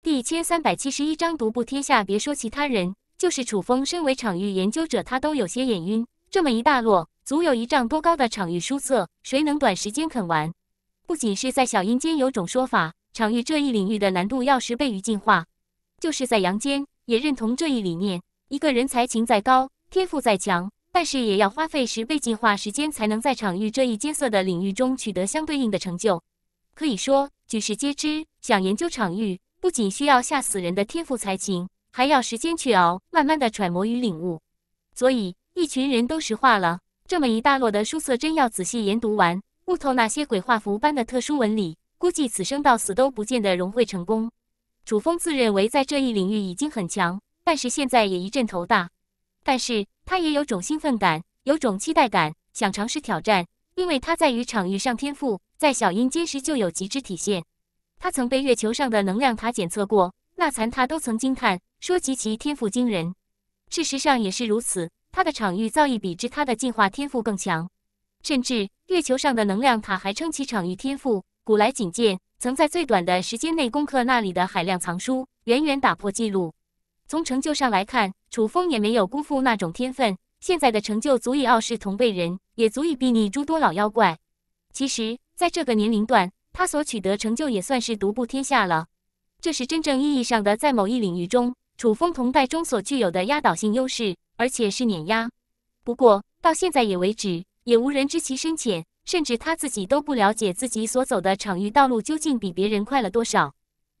第一千三百七十一章独步天下。别说其他人，就是楚风，身为场域研究者，他都有些眼晕。这么一大摞，足有一丈多高的场域书册，谁能短时间啃完？不仅是在小阴间，有种说法，场域这一领域的难度要十倍于进化。就是在阳间，也认同这一理念。一个人才情再高，天赋再强，但是也要花费十倍进化时间，才能在场域这一艰涩的领域中取得相对应的成就。可以说，举世皆知，想研究场域。不仅需要吓死人的天赋才行，还要时间去熬，慢慢的揣摩与领悟。所以，一群人都石化了。这么一大摞的书册，真要仔细研读完，悟透那些鬼画符般的特殊纹理，估计此生到死都不见得融会成功。楚风自认为在这一领域已经很强，但是现在也一阵头大。但是他也有种兴奋感，有种期待感，想尝试挑战，因为他在于场遇上天赋，在小阴间时就有极致体现。他曾被月球上的能量塔检测过，那残他都曾惊叹，说极其天赋惊人。事实上也是如此，他的场域造诣比之他的进化天赋更强。甚至月球上的能量塔还称其场域天赋古来警戒曾在最短的时间内攻克那里的海量藏书，远远打破记录。从成就上来看，楚风也没有辜负那种天分，现在的成就足以傲视同辈人，也足以睥睨诸多老妖怪。其实，在这个年龄段。他所取得成就也算是独步天下了，这是真正意义上的在某一领域中楚风同代中所具有的压倒性优势，而且是碾压。不过到现在也为止，也无人知其深浅，甚至他自己都不了解自己所走的场域道路究竟比别人快了多少。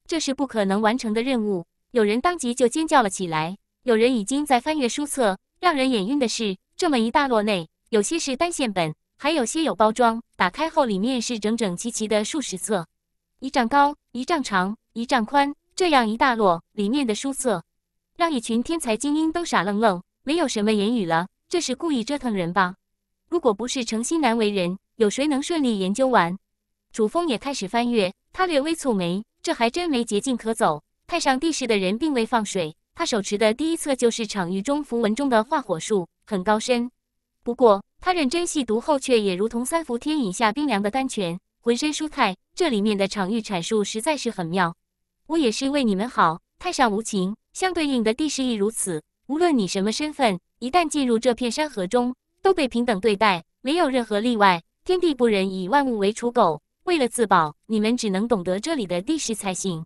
这是不可能完成的任务。有人当即就尖叫了起来，有人已经在翻阅书册。让人眼晕的是，这么一大摞内，有些是单线本。还有些有包装，打开后里面是整整齐齐的数十册，一丈高，一丈长，一丈宽，这样一大摞里面的书册，让一群天才精英都傻愣愣，没有什么言语了。这是故意折腾人吧？如果不是诚心难为人，有谁能顺利研究完？楚风也开始翻阅，他略微蹙眉，这还真没捷径可走。太上帝时的人并未放水，他手持的第一册就是场域中符文中的化火术，很高深。不过。他认真细读后，却也如同三伏天饮下冰凉的丹泉，浑身舒泰。这里面的场域阐述实在是很妙。我也是为你们好，太上无情，相对应的地势亦如此。无论你什么身份，一旦进入这片山河中，都被平等对待，没有任何例外。天地不仁，以万物为刍狗。为了自保，你们只能懂得这里的地势才行。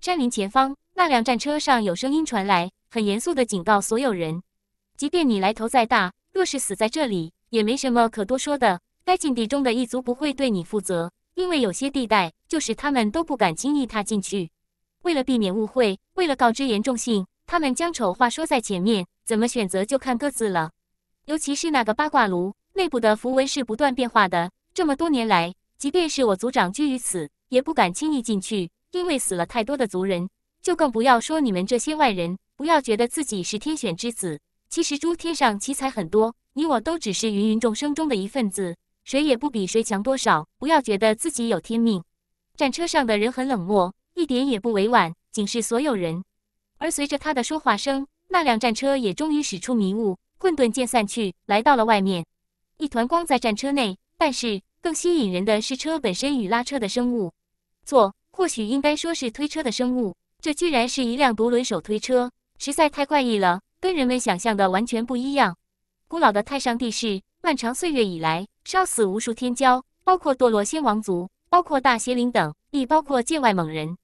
山林前方，那辆战车上有声音传来，很严肃地警告所有人：，即便你来头再大，若是死在这里。也没什么可多说的。该禁地中的一族不会对你负责，因为有些地带就是他们都不敢轻易踏进去。为了避免误会，为了告知严重性，他们将丑话说在前面。怎么选择就看各自了。尤其是那个八卦炉，内部的符文是不断变化的。这么多年来，即便是我族长居于此，也不敢轻易进去，因为死了太多的族人。就更不要说你们这些外人。不要觉得自己是天选之子，其实诸天上奇才很多。你我都只是芸芸众生中的一份子，谁也不比谁强多少。不要觉得自己有天命。战车上的人很冷漠，一点也不委婉，警示所有人。而随着他的说话声，那辆战车也终于驶出迷雾，混沌渐散去，来到了外面。一团光在战车内，但是更吸引人的是车本身与拉车的生物。错，或许应该说是推车的生物。这居然是一辆独轮手推车，实在太怪异了，跟人们想象的完全不一样。古老的太上帝是漫长岁月以来，烧死无数天骄，包括堕落仙王族，包括大邪灵等，亦包括界外猛人。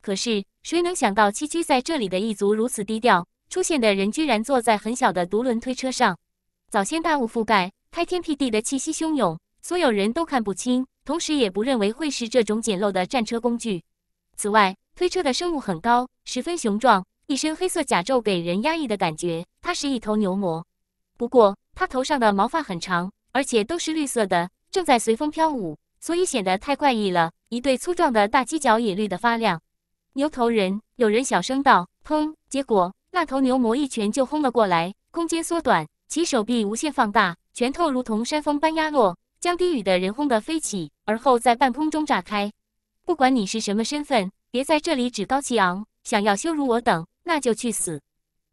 可是谁能想到栖居在这里的一族如此低调？出现的人居然坐在很小的独轮推车上。早先大雾覆盖，开天辟地的气息汹涌，所有人都看不清，同时也不认为会是这种简陋的战车工具。此外，推车的生物很高，十分雄壮，一身黑色甲胄，给人压抑的感觉。它是一头牛魔。不过，他头上的毛发很长，而且都是绿色的，正在随风飘舞，所以显得太怪异了。一对粗壮的大犄角也绿得发亮。牛头人有人小声道：“砰！”结果那头牛魔一拳就轰了过来，空间缩短，其手臂无限放大，拳头如同山峰般压落，将低语的人轰得飞起，而后在半空中炸开。不管你是什么身份，别在这里趾高气昂，想要羞辱我等，那就去死！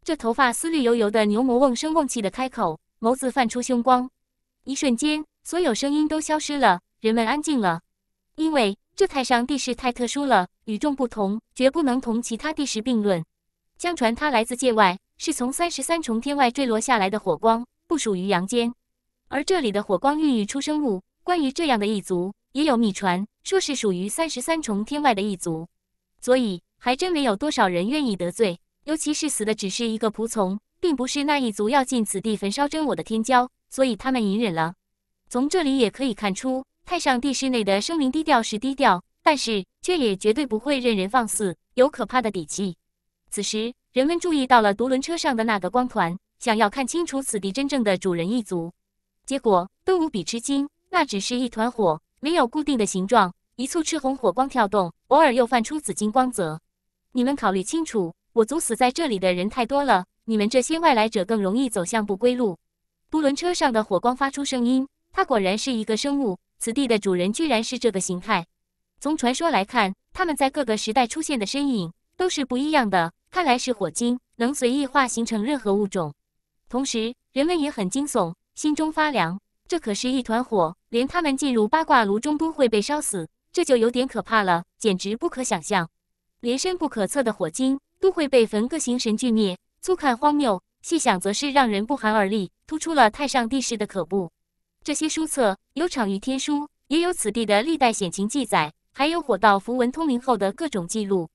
这头发丝绿油油的牛魔瓮声瓮气的开口，眸子泛出凶光。一瞬间，所有声音都消失了，人们安静了。因为这太上帝是太特殊了，与众不同，绝不能同其他帝势并论。相传它来自界外，是从三十三重天外坠落下来的火光，不属于阳间。而这里的火光孕育出生物，关于这样的一族，也有秘传，说是属于三十三重天外的一族，所以还真没有多少人愿意得罪。尤其是死的只是一个仆从，并不是那一族要进此地焚烧真我的天骄，所以他们隐忍了。从这里也可以看出，太上帝室内的生灵低调是低调，但是却也绝对不会任人放肆，有可怕的底气。此时，人们注意到了独轮车上的那个光团，想要看清楚此地真正的主人一族，结果都无比吃惊。那只是一团火，没有固定的形状，一簇赤红火光跳动，偶尔又泛出紫金光泽。你们考虑清楚。我族死在这里的人太多了，你们这些外来者更容易走向不归路。独轮车上的火光发出声音，它果然是一个生物。此地的主人居然是这个形态。从传说来看，他们在各个时代出现的身影都是不一样的。看来是火精能随意化形成任何物种。同时，人们也很惊悚，心中发凉。这可是一团火，连他们进入八卦炉中都会被烧死，这就有点可怕了，简直不可想象。连深不可测的火精。都会被焚，各形神俱灭。粗看荒谬，细想则是让人不寒而栗，突出了太上帝氏的可怖。这些书册有场域天书，也有此地的历代险情记载，还有火道符文通灵后的各种记录。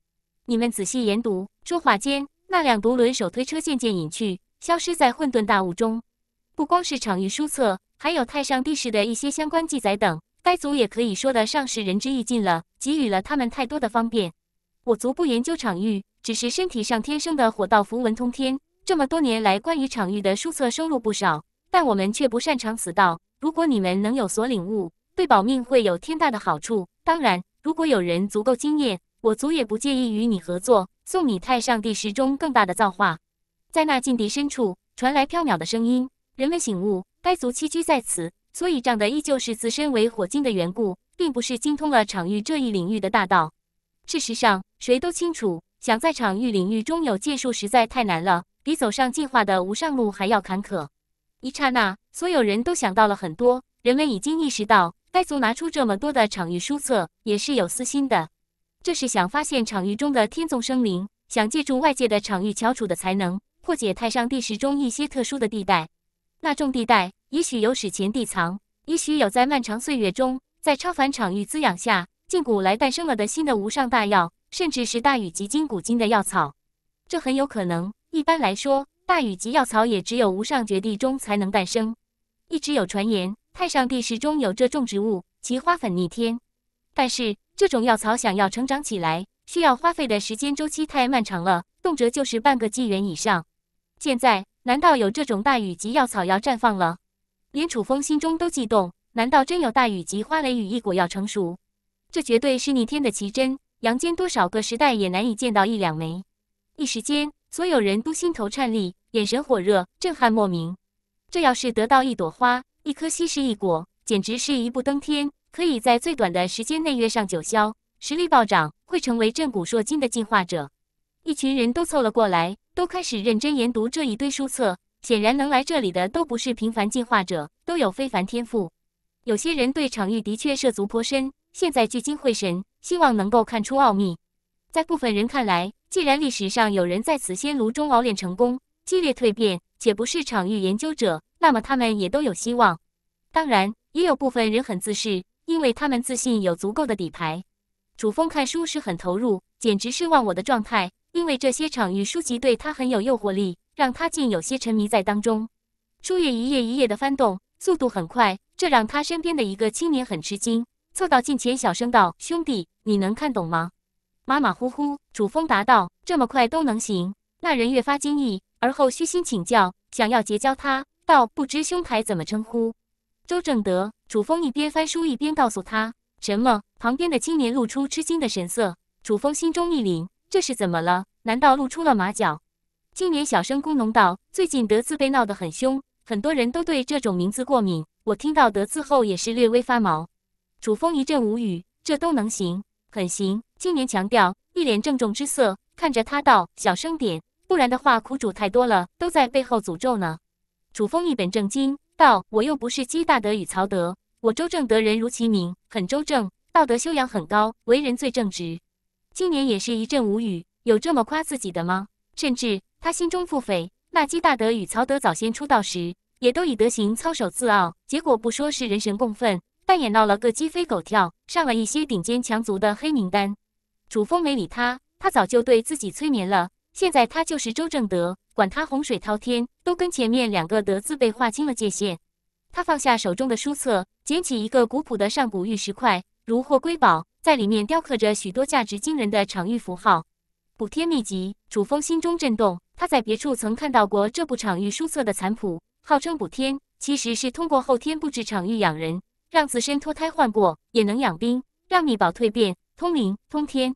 你们仔细研读。说话间，那辆独轮手推车渐渐隐去，消失在混沌大雾中。不光是场域书册，还有太上帝氏的一些相关记载等，该族也可以说得上是仁至义尽了，给予了他们太多的方便。我族不研究场域。只是身体上天生的火道符文通天，这么多年来关于场域的书册收入不少，但我们却不擅长此道。如果你们能有所领悟，对保命会有天大的好处。当然，如果有人足够惊艳，我族也不介意与你合作，送你太上帝时中更大的造化。在那禁地深处传来飘渺的声音，人们醒悟，该族栖居在此，所以仗的依旧是自身为火精的缘故，并不是精通了场域这一领域的大道。事实上，谁都清楚。想在场域领域中有建树实在太难了，比走上进化的无上路还要坎坷。一刹那，所有人都想到了很多。人们已经意识到，该族拿出这么多的场域书册，也是有私心的。这是想发现场域中的天纵生灵，想借助外界的场域翘楚的才能，破解太上帝石中一些特殊的地带。那种地带，也许有史前地藏，也许有在漫长岁月中，在超凡场域滋养下，近古来诞生了的新的无上大药。甚至是大禹及金古金的药草，这很有可能。一般来说，大禹及药草也只有无上绝地中才能诞生。一直有传言，太上帝石中有这种植物，其花粉逆天。但是，这种药草想要成长起来，需要花费的时间周期太漫长了，动辄就是半个纪元以上。现在，难道有这种大禹及药草要绽放了？连楚风心中都悸动。难道真有大禹及花蕾与异果要成熟？这绝对是逆天的奇珍。阳间多少个时代也难以见到一两枚，一时间，所有人都心头颤栗，眼神火热，震撼莫名。这要是得到一朵花，一颗稀世异果，简直是一步登天，可以在最短的时间内跃上九霄，实力暴涨，会成为震古烁今的进化者。一群人都凑了过来，都开始认真研读这一堆书册。显然，能来这里的都不是平凡进化者，都有非凡天赋。有些人对场域的确涉足颇深，现在聚精会神。希望能够看出奥秘。在部分人看来，既然历史上有人在此仙炉中熬炼成功、激烈蜕变且不是场域研究者，那么他们也都有希望。当然，也有部分人很自视，因为他们自信有足够的底牌。楚风看书是很投入，简直是忘我的状态，因为这些场域书籍对他很有诱惑力，让他竟有些沉迷在当中。书页一页一页的翻动，速度很快，这让他身边的一个青年很吃惊。凑到近前，小声道：“兄弟，你能看懂吗？”马马虎虎，楚风答道：“这么快都能行？”那人越发惊异，而后虚心请教，想要结交他，道：“不知兄台怎么称呼？”周正德，楚风一边翻书一边告诉他：“什么？”旁边的青年露出吃惊的神色，楚风心中一凛，这是怎么了？难道露出了马脚？青年小声咕哝道：“最近‘德字’被闹得很凶，很多人都对这种名字过敏。我听到‘德字’后也是略微发毛。”楚风一阵无语，这都能行，很行。青年强调，一脸郑重之色，看着他道：“小声点，不然的话，苦主太多了，都在背后诅咒呢。”楚风一本正经道：“我又不是姬大德与曹德，我周正德人如其名，很周正，道德修养很高，为人最正直。”青年也是一阵无语，有这么夸自己的吗？甚至他心中腹诽，那姬大德与曹德早先出道时，也都以德行操守自傲，结果不说是人神共愤。但也闹了个鸡飞狗跳，上了一些顶尖强族的黑名单。楚风没理他，他早就对自己催眠了。现在他就是周正德，管他洪水滔天，都跟前面两个“德”字被划清了界限。他放下手中的书册，捡起一个古朴的上古玉石块，如获瑰宝，在里面雕刻着许多价值惊人的场玉符号。补天秘籍，楚风心中震动。他在别处曾看到过这部场域书册的残谱，号称补天，其实是通过后天布置场域养人。让自身脱胎换骨，也能养兵；让秘宝蜕变，通灵通天。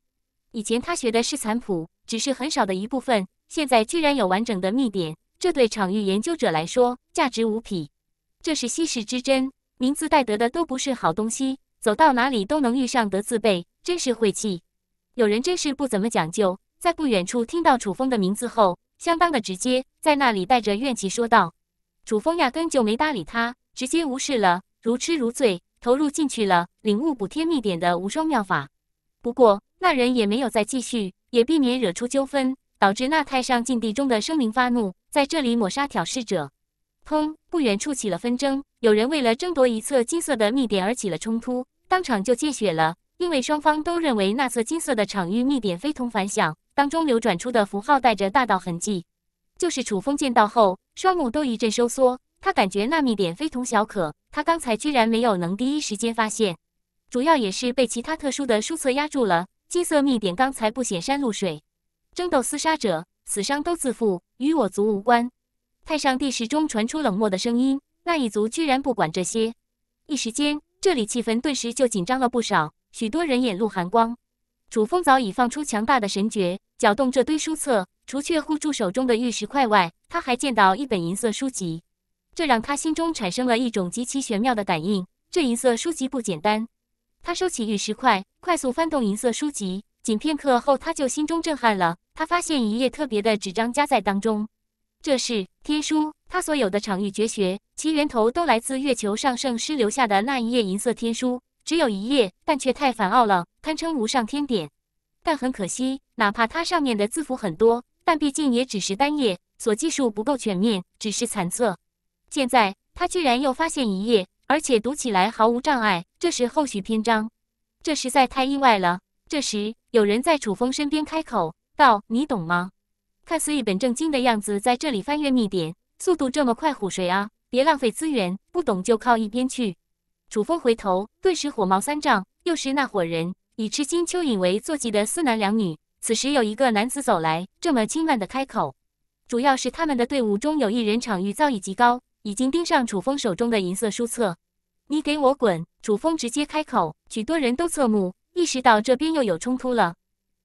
以前他学的是残谱，只是很少的一部分。现在居然有完整的秘典，这对场域研究者来说价值无匹。这是稀世之珍，名字带得的都不是好东西，走到哪里都能遇上得字辈，真是晦气。有人真是不怎么讲究，在不远处听到楚风的名字后，相当的直接，在那里带着怨气说道：“楚风压根就没搭理他，直接无视了。”如痴如醉，投入进去了，领悟补贴秘典的无双妙法。不过，那人也没有再继续，也避免惹出纠纷，导致那太上禁地中的生灵发怒，在这里抹杀挑事者。砰！不远处起了纷争，有人为了争夺一册金色的秘典而起了冲突，当场就见血了。因为双方都认为那册金色的场域秘典非同凡响，当中流转出的符号带着大道痕迹，就是楚风见到后，双目都一阵收缩。他感觉那密点非同小可，他刚才居然没有能第一时间发现，主要也是被其他特殊的书册压住了。金色密点刚才不显山露水，争斗厮杀者死伤都自负，与我族无关。太上帝石中传出冷漠的声音：“那一族居然不管这些。”一时间，这里气氛顿时就紧张了不少，许多人眼露寒光。楚风早已放出强大的神诀，搅动这堆书册，除却护住手中的玉石块外，他还见到一本银色书籍。这让他心中产生了一种极其玄妙的感应。这银色书籍不简单，他收起玉石块，快速翻动银色书籍。仅片刻后，他就心中震撼了。他发现一页特别的纸张夹在当中，这是天书。他所有的场域绝学，其源头都来自月球上圣师留下的那一页银色天书，只有一页，但却太繁奥了，堪称无上天典。但很可惜，哪怕它上面的字符很多，但毕竟也只是单页，所记述不够全面，只是残册。现在他居然又发现一页，而且读起来毫无障碍。这是后续篇章，这实在太意外了。这时有人在楚风身边开口道：“你懂吗？”看似一本正经的样子，在这里翻阅密典，速度这么快，唬谁啊？别浪费资源，不懂就靠一边去。楚风回头，顿时火冒三丈。又是那伙人，以痴金蚯蚓为坐骑的四男两女，此时有一个男子走来，这么轻慢的开口：“主要是他们的队伍中有一人场域造诣极高。”已经盯上楚风手中的银色书册，你给我滚！楚风直接开口，许多人都侧目，意识到这边又有冲突了。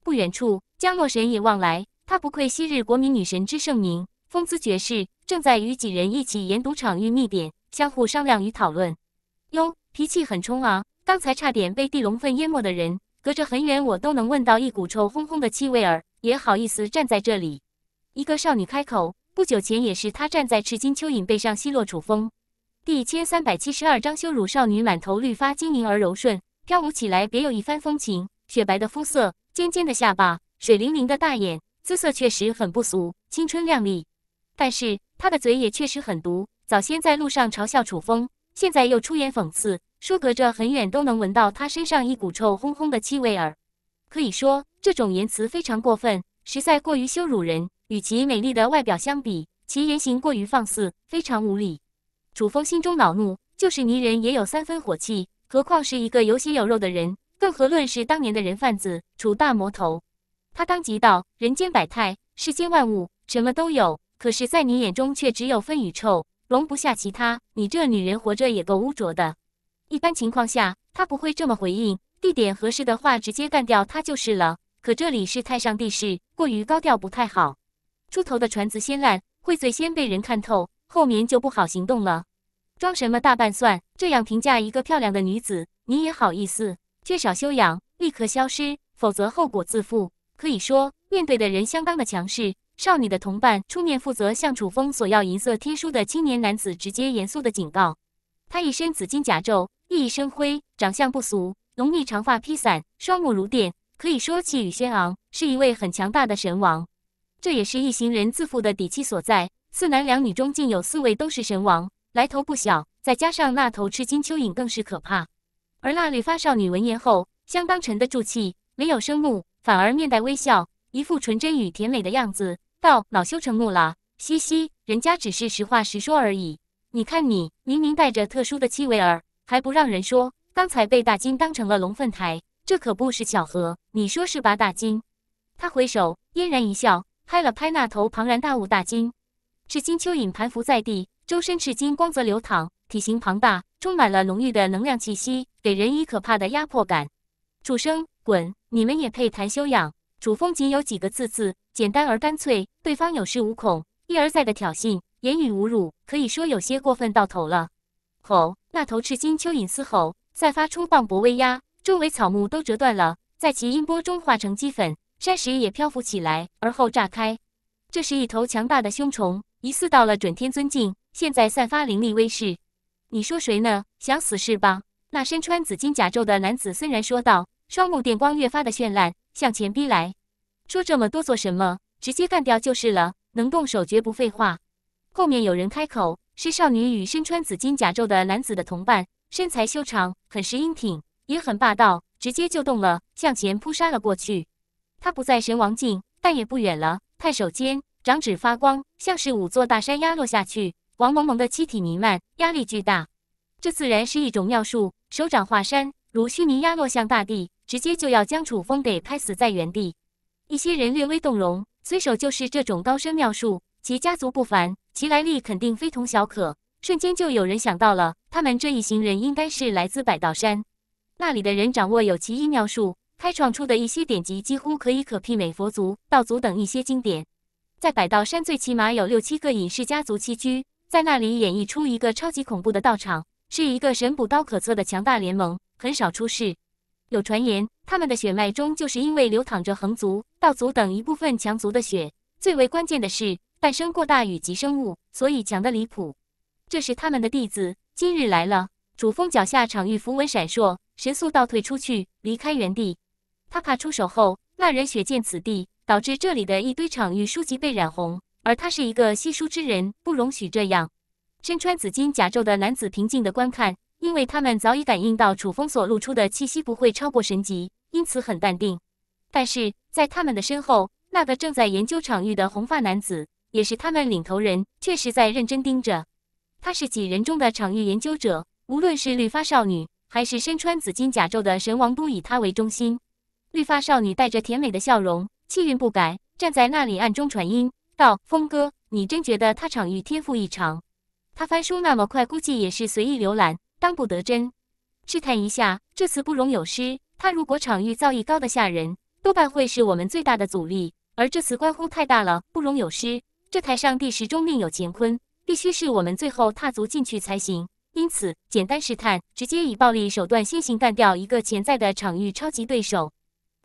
不远处，江洛神也望来，他不愧昔日国民女神之盛名，风姿绝世，正在与几人一起研赌场域秘典，相互商量与讨论。哟，脾气很冲啊！刚才差点被地龙粪淹没的人，隔着很远我都能闻到一股臭烘烘的气味儿，也好意思站在这里？一个少女开口。不久前也是他站在赤金蚯蚓背上奚落楚风。第一千三百七十二章羞辱少女，满头绿发晶莹而柔顺，飘舞起来别有一番风情。雪白的肤色，尖尖的下巴，水灵灵的大眼，姿色确实很不俗，青春靓丽。但是她的嘴也确实很毒。早先在路上嘲笑楚风，现在又出言讽刺，说隔着很远都能闻到他身上一股臭烘烘的气味儿。可以说这种言辞非常过分，实在过于羞辱人。与其美丽的外表相比，其言行过于放肆，非常无礼。楚风心中恼怒，就是泥人也有三分火气，何况是一个有血有肉的人，更何论是当年的人贩子楚大魔头。他当即道：“人间百态，世间万物，什么都有，可是，在你眼中却只有粪与臭，容不下其他。你这女人活着也够污浊的。”一般情况下，他不会这么回应。地点合适的话，直接干掉他就是了。可这里是太上帝室，过于高调不太好。出头的船子先烂，会最先被人看透，后面就不好行动了。装什么大半蒜？这样评价一个漂亮的女子，你也好意思？缺少修养，立刻消失，否则后果自负。可以说，面对的人相当的强势。少女的同伴出面负责向楚风索要银色天书的青年男子，直接严肃的警告他。一身紫金甲胄，熠熠生辉，长相不俗，浓密长发披散，双目如电，可以说气宇轩昂，是一位很强大的神王。这也是一行人自负的底气所在。四男两女中，竟有四位都是神王，来头不小。再加上那头吃金蚯蚓，更是可怕。而那绿发少女闻言后，相当沉得住气，没有生怒，反而面带微笑，一副纯真与甜美的样子，道：“恼羞成怒了？嘻嘻，人家只是实话实说而已。你看你，明明带着特殊的气味儿，还不让人说。刚才被大金当成了龙凤胎，这可不是巧合。你说是吧，大金？”他回首，嫣然一笑。拍了拍那头庞然大物，大惊。赤金蚯蚓盘伏在地，周身赤金光泽流淌，体型庞大，充满了浓郁的能量气息，给人以可怕的压迫感。主生滚，你们也配谈修养？主风仅有几个字字，简单而干脆。对方有恃无恐，一而再的挑衅，言语侮辱，可以说有些过分到头了。吼！那头赤金蚯蚓嘶吼，散发出磅礴威压，周围草木都折断了，在其音波中化成齑粉。山石也漂浮起来，而后炸开。这是一头强大的凶虫，疑似到了准天尊境，现在散发凌厉威势。你说谁呢？想死是吧？那身穿紫金甲胄的男子森然说道，双目电光越发的绚烂，向前逼来。说这么多做什么？直接干掉就是了，能动手绝不废话。后面有人开口，是少女与身穿紫金甲胄的男子的同伴，身材修长，很是英挺，也很霸道，直接就动了，向前扑杀了过去。他不在神王境，但也不远了。太守间，掌指发光，像是五座大山压落下去，黄蒙蒙的气体弥漫，压力巨大。这自然是一种妙术，手掌化山，如须弥压落向大地，直接就要将楚风给拍死在原地。一些人略微动容，随手就是这种高深妙术，其家族不凡，其来历肯定非同小可。瞬间就有人想到了，他们这一行人应该是来自百道山，那里的人掌握有奇异妙术。开创出的一些典籍几乎可以可媲美佛族、道族等一些经典。在百道山，最起码有六七个隐士家族栖居，在那里演绎出一个超级恐怖的道场，是一个神补刀可测的强大联盟，很少出世。有传言，他们的血脉中就是因为流淌着横族、道族等一部分强族的血。最为关键的是，诞生过大羽级生物，所以强得离谱。这是他们的弟子今日来了，主峰脚下场域符文闪烁，神速倒退出去，离开原地。他怕出手后那人血溅此地，导致这里的一堆场域书籍被染红。而他是一个稀疏之人，不容许这样。身穿紫金甲胄的男子平静地观看，因为他们早已感应到楚风所露出的气息不会超过神级，因此很淡定。但是在他们的身后，那个正在研究场域的红发男子，也是他们领头人，确实在认真盯着。他是几人中的场域研究者，无论是绿发少女还是身穿紫金甲胄的神王，都以他为中心。绿发少女带着甜美的笑容，气韵不改，站在那里暗中传音道：“峰哥，你真觉得他场域天赋异常？他翻书那么快，估计也是随意浏览，当不得真。试探一下，这次不容有失。他如果场域造诣高的吓人，多半会是我们最大的阻力。而这次关乎太大了，不容有失。这台上第十中命有乾坤，必须是我们最后踏足进去才行。因此，简单试探，直接以暴力手段先行干掉一个潜在的场域超级对手。”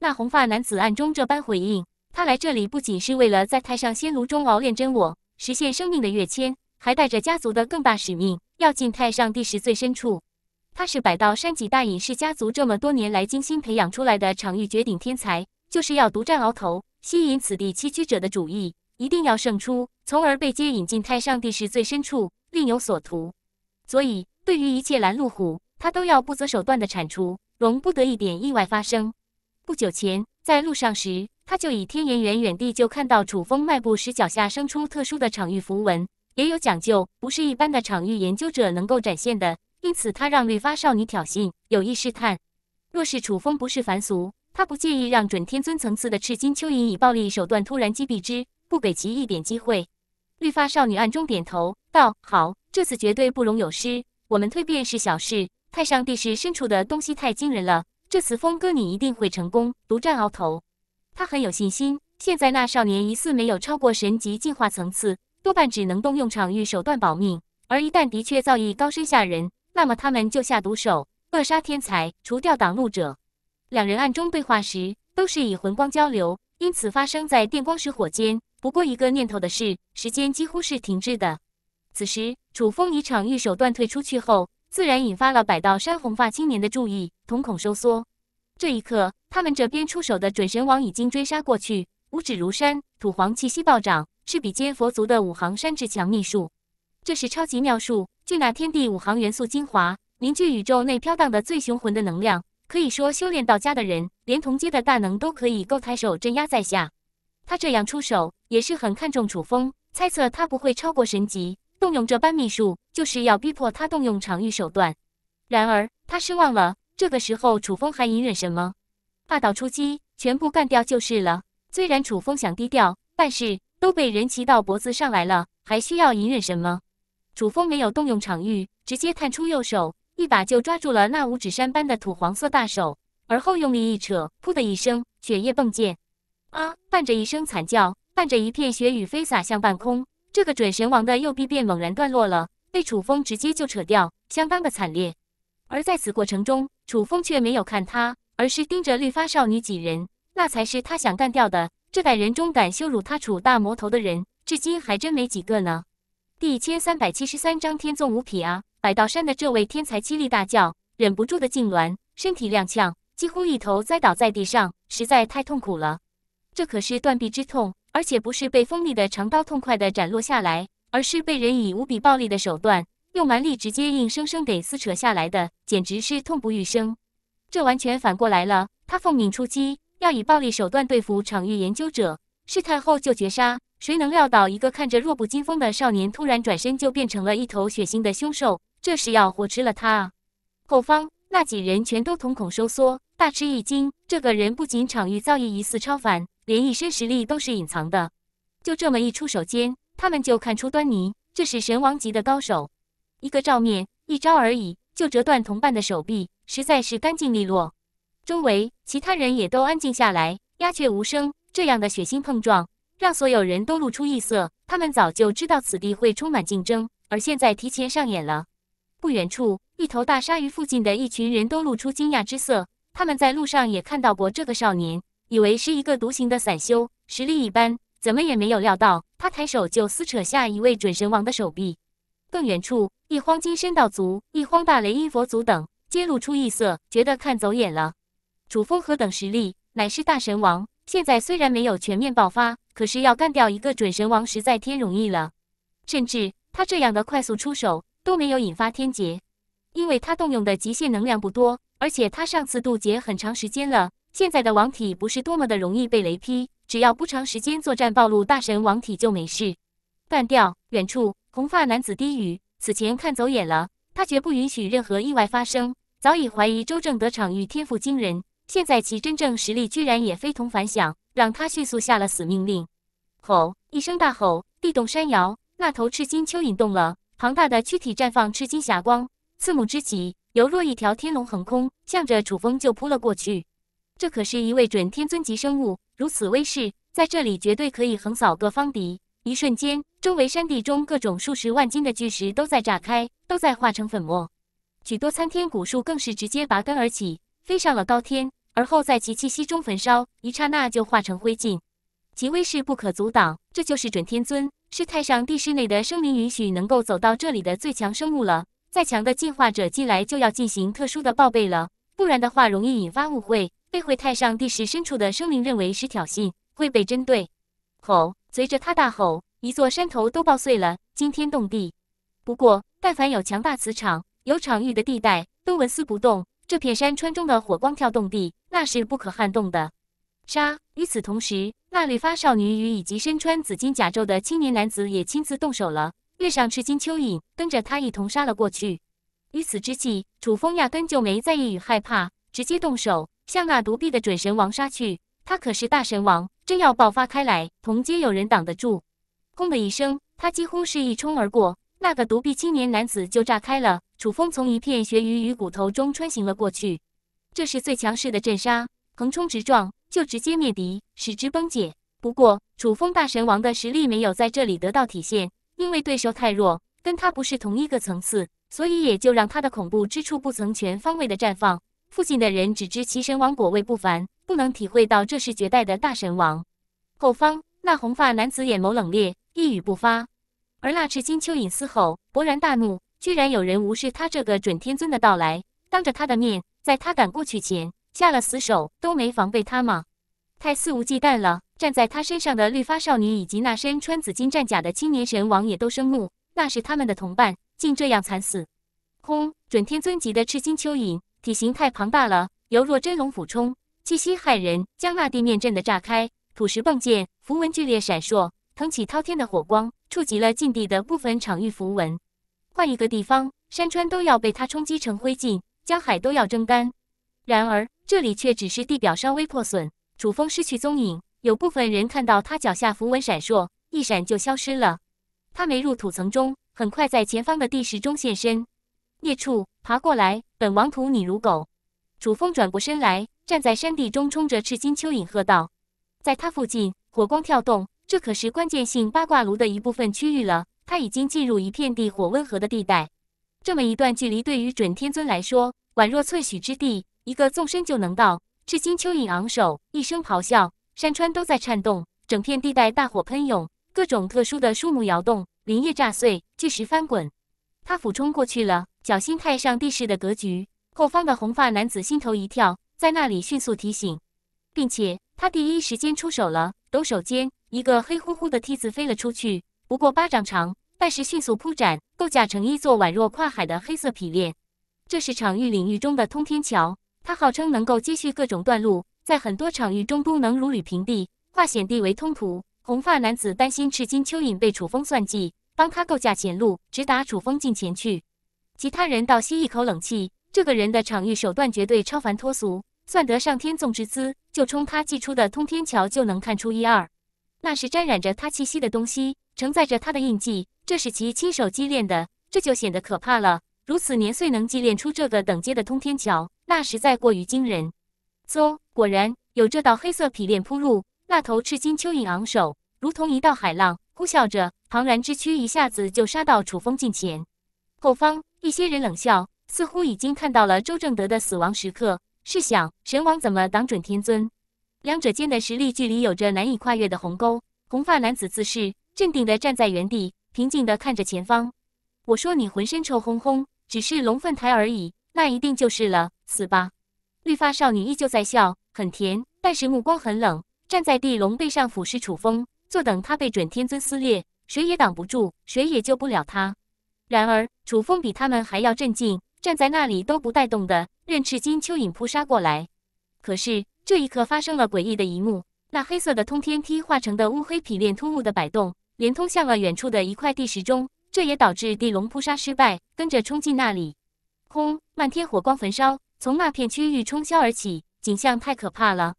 大红发男子暗中这般回应：“他来这里不仅是为了在太上仙炉中熬炼真我，实现生命的跃迁，还带着家族的更大使命，要进太上第十最深处。他是百道山脊大隐士家族这么多年来精心培养出来的场域绝顶天才，就是要独占鳌头，吸引此地栖居者的注意，一定要胜出，从而被接引进太上第十最深处，另有所图。所以，对于一切拦路虎，他都要不择手段的铲除，容不得一点意外发生。”不久前，在路上时，他就以天眼远远地就看到楚风迈步时脚下生出特殊的场域符文，也有讲究，不是一般的场域研究者能够展现的。因此，他让绿发少女挑衅，有意试探。若是楚风不是凡俗，他不介意让准天尊层次的赤金蚯蚓以暴力手段突然击毙之，不给其一点机会。绿发少女暗中点头道：“好，这次绝对不容有失。我们蜕变是小事，太上帝是深处的东西太惊人了。”这次峰哥，你一定会成功，独占鳌头。他很有信心。现在那少年疑似没有超过神级进化层次，多半只能动用场域手段保命。而一旦的确造诣高深吓人，那么他们就下毒手，扼杀天才，除掉挡路者。两人暗中对话时，都是以魂光交流，因此发生在电光石火间。不过一个念头的事，时间几乎是停滞的。此时楚风以场域手段退出去后，自然引发了百道山红发青年的注意。瞳孔收缩，这一刻，他们这边出手的准神王已经追杀过去，五指如山，土皇气息暴涨，是比肩佛族的五行山之强秘术，这是超级妙术，聚纳天地五行元素精华，凝聚宇宙内飘荡的最雄浑的能量，可以说修炼到家的人，连同阶的大能都可以够抬手镇压在下。他这样出手，也是很看重楚风，猜测他不会超过神级，动用这般秘术，就是要逼迫他动用场域手段。然而他失望了。这个时候，楚风还隐忍什么？霸道出击，全部干掉就是了。虽然楚风想低调，但是都被人骑到脖子上来了，还需要隐忍什么？楚风没有动用场域，直接探出右手，一把就抓住了那五指山般的土黄色大手，而后用力一扯，噗的一声，血液迸溅。啊！伴着一声惨叫，伴着一片血雨飞洒向半空，这个准神王的右臂便猛然断落了，被楚风直接就扯掉，相当的惨烈。而在此过程中，楚风却没有看他，而是盯着绿发少女几人，那才是他想干掉的。这代人中敢羞辱他楚大魔头的人，至今还真没几个呢。第一千三百七十三章天纵无匹啊！百道山的这位天才凄厉大叫，忍不住的痉挛，身体踉跄，几乎一头栽倒在地上，实在太痛苦了。这可是断臂之痛，而且不是被锋利的长刀痛快的斩落下来，而是被人以无比暴力的手段。用蛮力直接硬生生给撕扯下来的，简直是痛不欲生。这完全反过来了。他奉命出击，要以暴力手段对付场域研究者，事态后就绝杀。谁能料到一个看着弱不禁风的少年，突然转身就变成了一头血腥的凶兽？这是要活吃了他啊！后方那几人全都瞳孔收缩，大吃一惊。这个人不仅场域造诣疑似超凡，连一身实力都是隐藏的。就这么一出手间，他们就看出端倪，这是神王级的高手。一个照面，一招而已就折断同伴的手臂，实在是干净利落。周围其他人也都安静下来，鸦雀无声。这样的血腥碰撞，让所有人都露出异色。他们早就知道此地会充满竞争，而现在提前上演了。不远处，一头大鲨鱼附近的一群人都露出惊讶之色。他们在路上也看到过这个少年，以为是一个独行的散修，实力一般，怎么也没有料到他抬手就撕扯下一位准神王的手臂。更远处。一荒金身道族，一荒大雷音佛祖等，皆露出异色，觉得看走眼了。楚风何等实力，乃是大神王。现在虽然没有全面爆发，可是要干掉一个准神王，实在天容易了。甚至他这样的快速出手都没有引发天劫，因为他动用的极限能量不多，而且他上次渡劫很长时间了，现在的王体不是多么的容易被雷劈。只要不长时间作战暴露大神王体就没事。干掉。远处红发男子低语。此前看走眼了，他绝不允许任何意外发生。早已怀疑周正德场域天赋惊人，现在其真正实力居然也非同凡响，让他迅速下了死命令。吼！一声大吼，地动山摇，那头赤金蚯蚓动了，庞大的躯体绽放赤金霞光，刺目之极，犹若一条天龙横空，向着楚风就扑了过去。这可是一位准天尊级生物，如此威势，在这里绝对可以横扫各方敌。一瞬间。周围山地中各种数十万斤的巨石都在炸开，都在化成粉末。许多参天古树更是直接拔根而起，飞上了高天，而后在其气息中焚烧，一刹那就化成灰烬。其威势不可阻挡，这就是准天尊，是太上帝室内的生灵允许能够走到这里的最强生物了。再强的进化者进来就要进行特殊的报备了，不然的话容易引发误会，被会太上帝室深处的生灵认为是挑衅，会被针对。吼！随着他大吼。一座山头都爆碎了，惊天动地。不过，但凡有强大磁场、有场域的地带，都纹丝不动。这片山川中的火光跳动地，那是不可撼动的。杀！与此同时，那绿发少女与以及身穿紫金甲胄的青年男子也亲自动手了，跃上赤金蚯蚓，跟着他一同杀了过去。于此之际，楚风压根就没在意与害怕，直接动手向那独臂的准神王杀去。他可是大神王，真要爆发开来，同阶有人挡得住。轰的一声，他几乎是一冲而过，那个独臂青年男子就炸开了。楚风从一片血鱼与骨头中穿行了过去，这是最强势的镇杀，横冲直撞就直接灭敌，使之崩解。不过楚风大神王的实力没有在这里得到体现，因为对手太弱，跟他不是同一个层次，所以也就让他的恐怖之处不曾全方位的绽放。附近的人只知其神王果位不凡，不能体会到这是绝代的大神王。后方那红发男子眼眸冷冽。一语不发，而那赤金蚯蚓嘶吼，勃然大怒，居然有人无视他这个准天尊的到来，当着他的面，在他赶过去前下了死手，都没防备他吗？太肆无忌惮了！站在他身上的绿发少女以及那身穿紫金战甲的青年神王也都生怒，那是他们的同伴，竟这样惨死！轰！准天尊级的赤金蚯蚓体型太庞大了，犹若真龙俯冲，气息骇人，将那地面震得炸开，土石迸溅，符文剧烈闪烁。腾起滔天的火光，触及了禁地的部分场域符文。换一个地方，山川都要被它冲击成灰烬，江海都要蒸干。然而这里却只是地表稍微破损，楚风失去踪影。有部分人看到他脚下符文闪烁，一闪就消失了。他没入土层中，很快在前方的地势中现身。孽畜，爬过来！本王屠你如狗！楚风转过身来，站在山地中，冲着赤金蚯蚓喝道：“在他附近，火光跳动。”这可是关键性八卦炉的一部分区域了，它已经进入一片地火温和的地带。这么一段距离对于准天尊来说，宛若萃许之地，一个纵身就能到。赤金蚯蚓昂首，一声咆哮，山川都在颤动，整片地带大火喷涌，各种特殊的树木摇动，林叶炸碎，巨石翻滚。他俯冲过去了，脚心踏上地势的格局。后方的红发男子心头一跳，在那里迅速提醒，并且他第一时间出手了，抖手间。一个黑乎乎的梯子飞了出去，不过巴掌长，但是迅速铺展，构架成一座宛若跨海的黑色匹链。这是场域领域中的通天桥，它号称能够接续各种断路，在很多场域中都能如履平地，化险地为通途。红发男子担心赤金蚯蚓被楚风算计，帮他构架险路，直达楚风近前去。其他人倒吸一口冷气，这个人的场域手段绝对超凡脱俗，算得上天纵之资，就冲他祭出的通天桥就能看出一二。那是沾染着他气息的东西，承载着他的印记，这是其亲手祭炼的，这就显得可怕了。如此年岁能祭炼出这个等阶的通天桥，那实在过于惊人。嗖！果然有这道黑色匹链铺入，那头赤金蚯蚓昂首，如同一道海浪，呼啸着，庞然之躯一下子就杀到楚风近前。后方一些人冷笑，似乎已经看到了周正德的死亡时刻。试想，神王怎么挡准天尊？两者间的实力距离有着难以跨越的鸿沟。红发男子自视，镇定地站在原地，平静地看着前方。我说：“你浑身臭烘烘，只是龙凤胎而已，那一定就是了，死吧！”绿发少女依旧在笑，很甜，但是目光很冷，站在地龙背上俯视楚风，坐等他被准天尊撕裂，谁也挡不住，谁也救不了他。然而楚风比他们还要镇静，站在那里都不带动的，任赤金蚯蚓扑杀过来。可是。这一刻发生了诡异的一幕，那黑色的通天梯化成的乌黑皮链突兀的摆动，连通向了远处的一块地石中，这也导致地龙扑杀失败，跟着冲进那里，轰！漫天火光焚烧，从那片区域冲霄而起，景象太可怕了。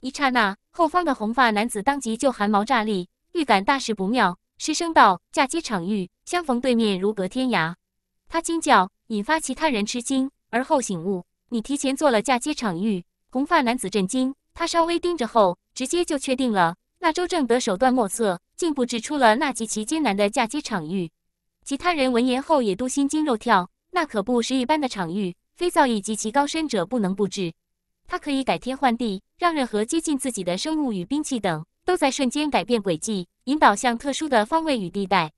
一刹那，后方的红发男子当即就汗毛炸立，预感大事不妙，失声道：“嫁接场域，相逢对面如隔天涯。”他惊叫，引发其他人吃惊，而后醒悟：“你提前做了嫁接场域。”红发男子震惊，他稍微盯着后，直接就确定了，那周正德手段莫测，竟布置出了那极其艰难的嫁接场域。其他人闻言后也都心惊肉跳，那可不是一般的场域，非造诣极其高深者不能布置。他可以改天换地，让任何接近自己的生物与兵器等，都在瞬间改变轨迹，引导向特殊的方位与地带。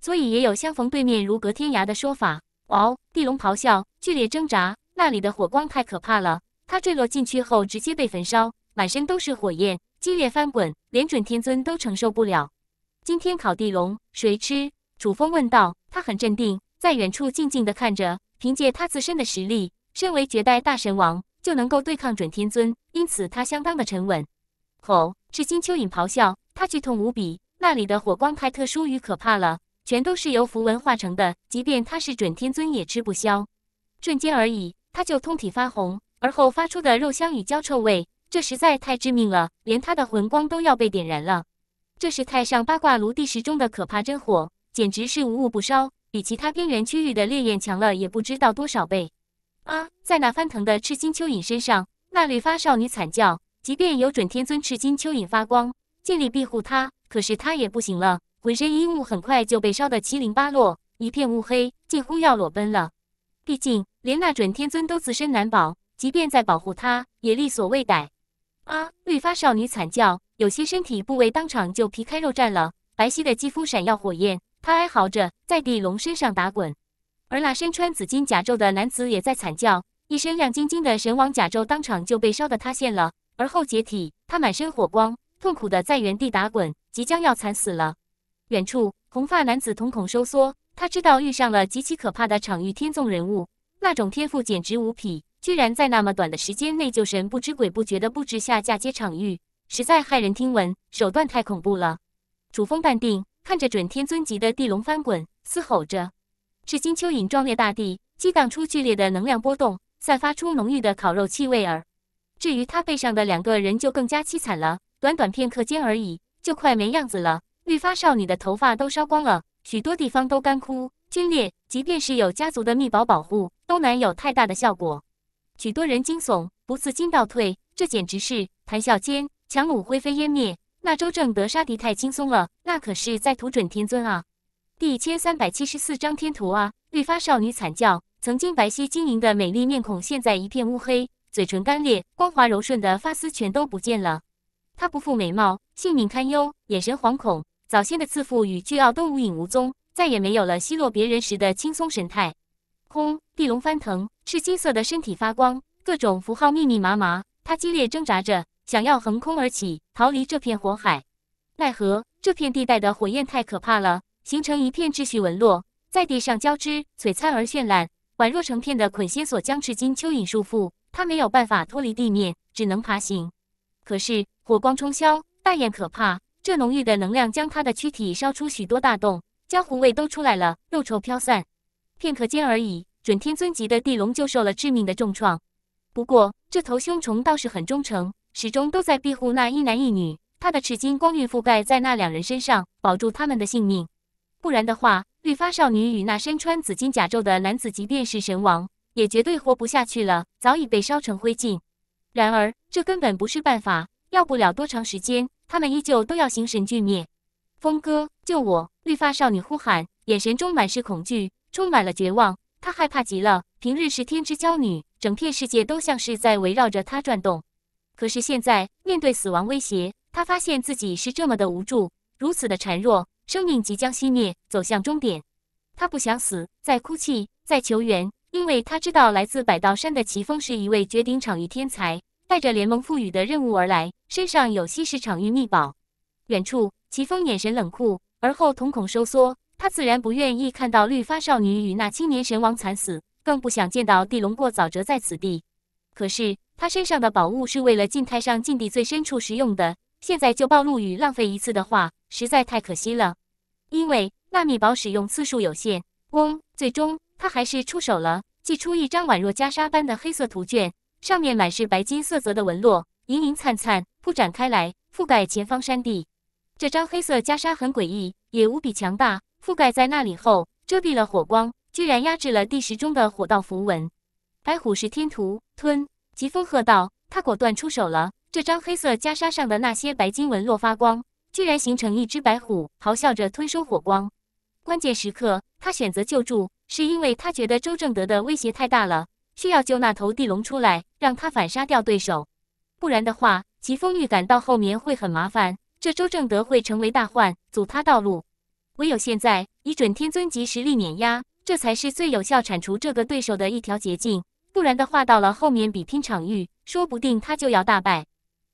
所以也有相逢对面如隔天涯的说法。嗷！地龙咆哮，剧烈挣扎，那里的火光太可怕了。他坠落进去后，直接被焚烧，满身都是火焰，激烈翻滚，连准天尊都承受不了。今天烤地龙，谁吃？楚风问道。他很镇定，在远处静静地看着。凭借他自身的实力，身为绝代大神王，就能够对抗准天尊，因此他相当的沉稳。吼！是金蚯蚓咆哮，他剧痛无比，那里的火光太特殊与可怕了，全都是由符文化成的，即便他是准天尊也吃不消。瞬间而已，他就通体发红。而后发出的肉香与焦臭味，这实在太致命了，连他的魂光都要被点燃了。这是太上八卦炉第十中的可怕真火，简直是无物不烧，比其他边缘区域的烈焰强了也不知道多少倍。啊，在那翻腾的赤金蚯蚓身上，那绿发少女惨叫。即便有准天尊赤金蚯蚓发光尽力庇护她，可是她也不行了，浑身衣物很快就被烧得七零八落，一片乌黑，近乎要裸奔了。毕竟连那准天尊都自身难保。即便在保护他，也力所未逮。啊！绿发少女惨叫，有些身体部位当场就皮开肉绽了，白皙的肌肤闪耀火焰。她哀嚎着在地龙身上打滚，而那身穿紫金甲胄的男子也在惨叫，一身亮晶晶的神王甲胄当场就被烧得塌陷了，而后解体。他满身火光，痛苦的在原地打滚，即将要惨死了。远处，红发男子瞳孔收缩，他知道遇上了极其可怕的场域天纵人物，那种天赋简直无匹。居然在那么短的时间内就神不知鬼不觉地布置下嫁接场域，实在骇人听闻，手段太恐怖了。楚风淡定看着准天尊级的地龙翻滚，嘶吼着，赤金蚯蚓壮烈大地，激荡出剧烈的能量波动，散发出浓郁的烤肉气味儿。至于他背上的两个人就更加凄惨了，短短片刻间而已，就快没样子了。绿发少女的头发都烧光了，许多地方都干枯皲裂，即便是有家族的秘宝保护，都难有太大的效果。许多人惊悚，不自禁倒退。这简直是谈笑间，强弩灰飞烟灭。那周正德杀敌太轻松了，那可是在图准天尊啊！第一千三百七十四章天图啊！绿发少女惨叫，曾经白皙晶莹的美丽面孔，现在一片乌黑，嘴唇干裂，光滑柔顺的发丝全都不见了。她不负美貌，性命堪忧，眼神惶恐。早先的自负与倨傲都无影无踪，再也没有了奚落别人时的轻松神态。空地龙翻腾，赤金色的身体发光，各种符号密密麻麻。他激烈挣扎着，想要横空而起，逃离这片火海。奈何这片地带的火焰太可怕了，形成一片秩序纹络，在地上交织，璀璨而绚烂，宛若成片的捆仙索将赤金蚯蚓束缚。他没有办法脱离地面，只能爬行。可是火光冲霄，大焰可怕，这浓郁的能量将他的躯体烧出许多大洞，江湖味都出来了，肉臭飘散。片刻间而已，准天尊级的地龙就受了致命的重创。不过，这头凶虫倒是很忠诚，始终都在庇护那一男一女。他的赤金光晕覆盖在那两人身上，保住他们的性命。不然的话，绿发少女与那身穿紫金甲胄的男子，即便是神王，也绝对活不下去了，早已被烧成灰烬。然而，这根本不是办法。要不了多长时间，他们依旧都要形神俱灭。峰哥，救我！绿发少女呼喊，眼神中满是恐惧。充满了绝望，他害怕极了。平日是天之娇女，整片世界都像是在围绕着她转动。可是现在面对死亡威胁，他发现自己是这么的无助，如此的孱弱，生命即将熄灭，走向终点。他不想死，在哭泣，在求援，因为他知道来自百道山的奇峰是一位绝顶场域天才，带着联盟赋予的任务而来，身上有稀世场域秘宝。远处，奇峰眼神冷酷，而后瞳孔收缩。他自然不愿意看到绿发少女与那青年神王惨死，更不想见到地龙过早折在此地。可是他身上的宝物是为了进太上禁地最深处使用的，现在就暴露与浪费一次的话，实在太可惜了。因为纳米宝使用次数有限。嗡，最终他还是出手了，祭出一张宛若袈裟般的黑色图卷，上面满是白金色泽的纹络，莹莹灿灿铺展开来，覆盖前方山地。这张黑色袈裟很诡异，也无比强大。覆盖在那里后，遮蔽了火光，居然压制了地石中的火道符文。白虎是天图吞，疾风喝道：“他果断出手了。这张黑色袈裟上的那些白金纹络发光，居然形成一只白虎，咆哮着吞收火光。关键时刻，他选择救助，是因为他觉得周正德的威胁太大了，需要救那头地龙出来，让他反杀掉对手。不然的话，疾风预感到后面会很麻烦，这周正德会成为大患，阻他道路。”唯有现在以准天尊级实力碾压，这才是最有效铲除这个对手的一条捷径。不然的话，到了后面比拼场域，说不定他就要大败。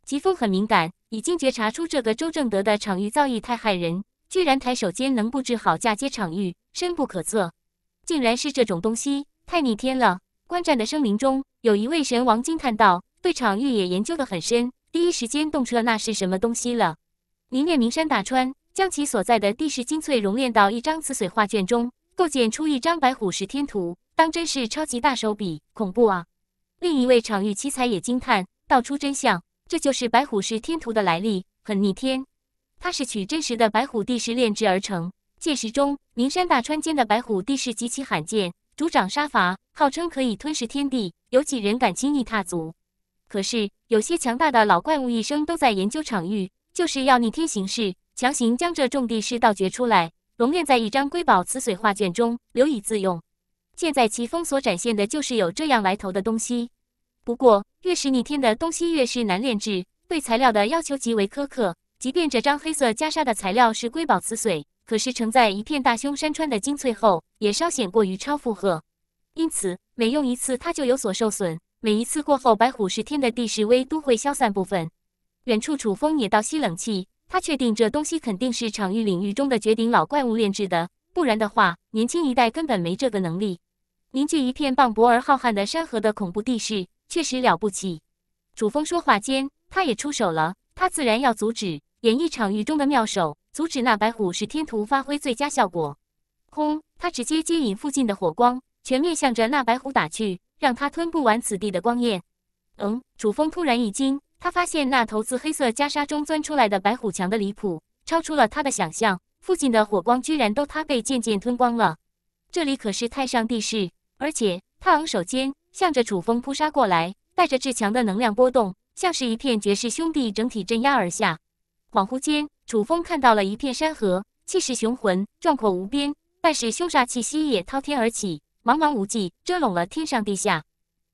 疾风很敏感，已经觉察出这个周正德的场域造诣太骇人，居然抬手间能布置好嫁接场域，深不可测。竟然是这种东西，太逆天了！观战的生灵中，有一位神王惊叹道：“对场域也研究得很深，第一时间洞彻那是什么东西了。”名岳名山大川。将其所在的地势精粹熔炼到一张紫水画卷中，构建出一张白虎石天图，当真是超级大手笔，恐怖啊！另一位场域奇才也惊叹，道出真相：这就是白虎石天图的来历，很逆天。它是取真实的白虎地势炼制而成。现实中名山大川间的白虎地势极其罕见，主掌杀伐，号称可以吞噬天地，有几人敢轻易踏足？可是有些强大的老怪物一生都在研究场域，就是要逆天行事。强行将这种地势盗掘出来，熔炼在一张瑰宝瓷髓画卷中，留以自用。现在奇峰所展现的就是有这样来头的东西。不过，越是逆天的东西越是难炼制，对材料的要求极为苛刻。即便这张黑色袈裟的材料是瑰宝瓷髓，可是承载一片大凶山川的精粹后，也稍显过于超负荷。因此，每用一次它就有所受损，每一次过后，白虎十天的地势威都会消散部分。远处楚风也倒吸冷气。他确定这东西肯定是场域领域中的绝顶老怪物炼制的，不然的话，年轻一代根本没这个能力凝聚一片磅礴而浩瀚的山河的恐怖地势，确实了不起。楚风说话间，他也出手了，他自然要阻止，演一场域中的妙手，阻止那白虎使天图发挥最佳效果。轰！他直接接引附近的火光，全面向着那白虎打去，让他吞不完此地的光焰。嗯，楚风突然一惊。他发现那头自黑色袈裟中钻出来的白虎强的离谱，超出了他的想象。附近的火光居然都他被渐渐吞光了。这里可是太上帝室，而且他昂首间向着楚风扑杀过来，带着至强的能量波动，像是一片绝世兄弟整体镇压而下。恍惚间，楚风看到了一片山河，气势雄浑壮阔无边，但是凶煞气息也滔天而起，茫茫无际，遮拢了天上地下。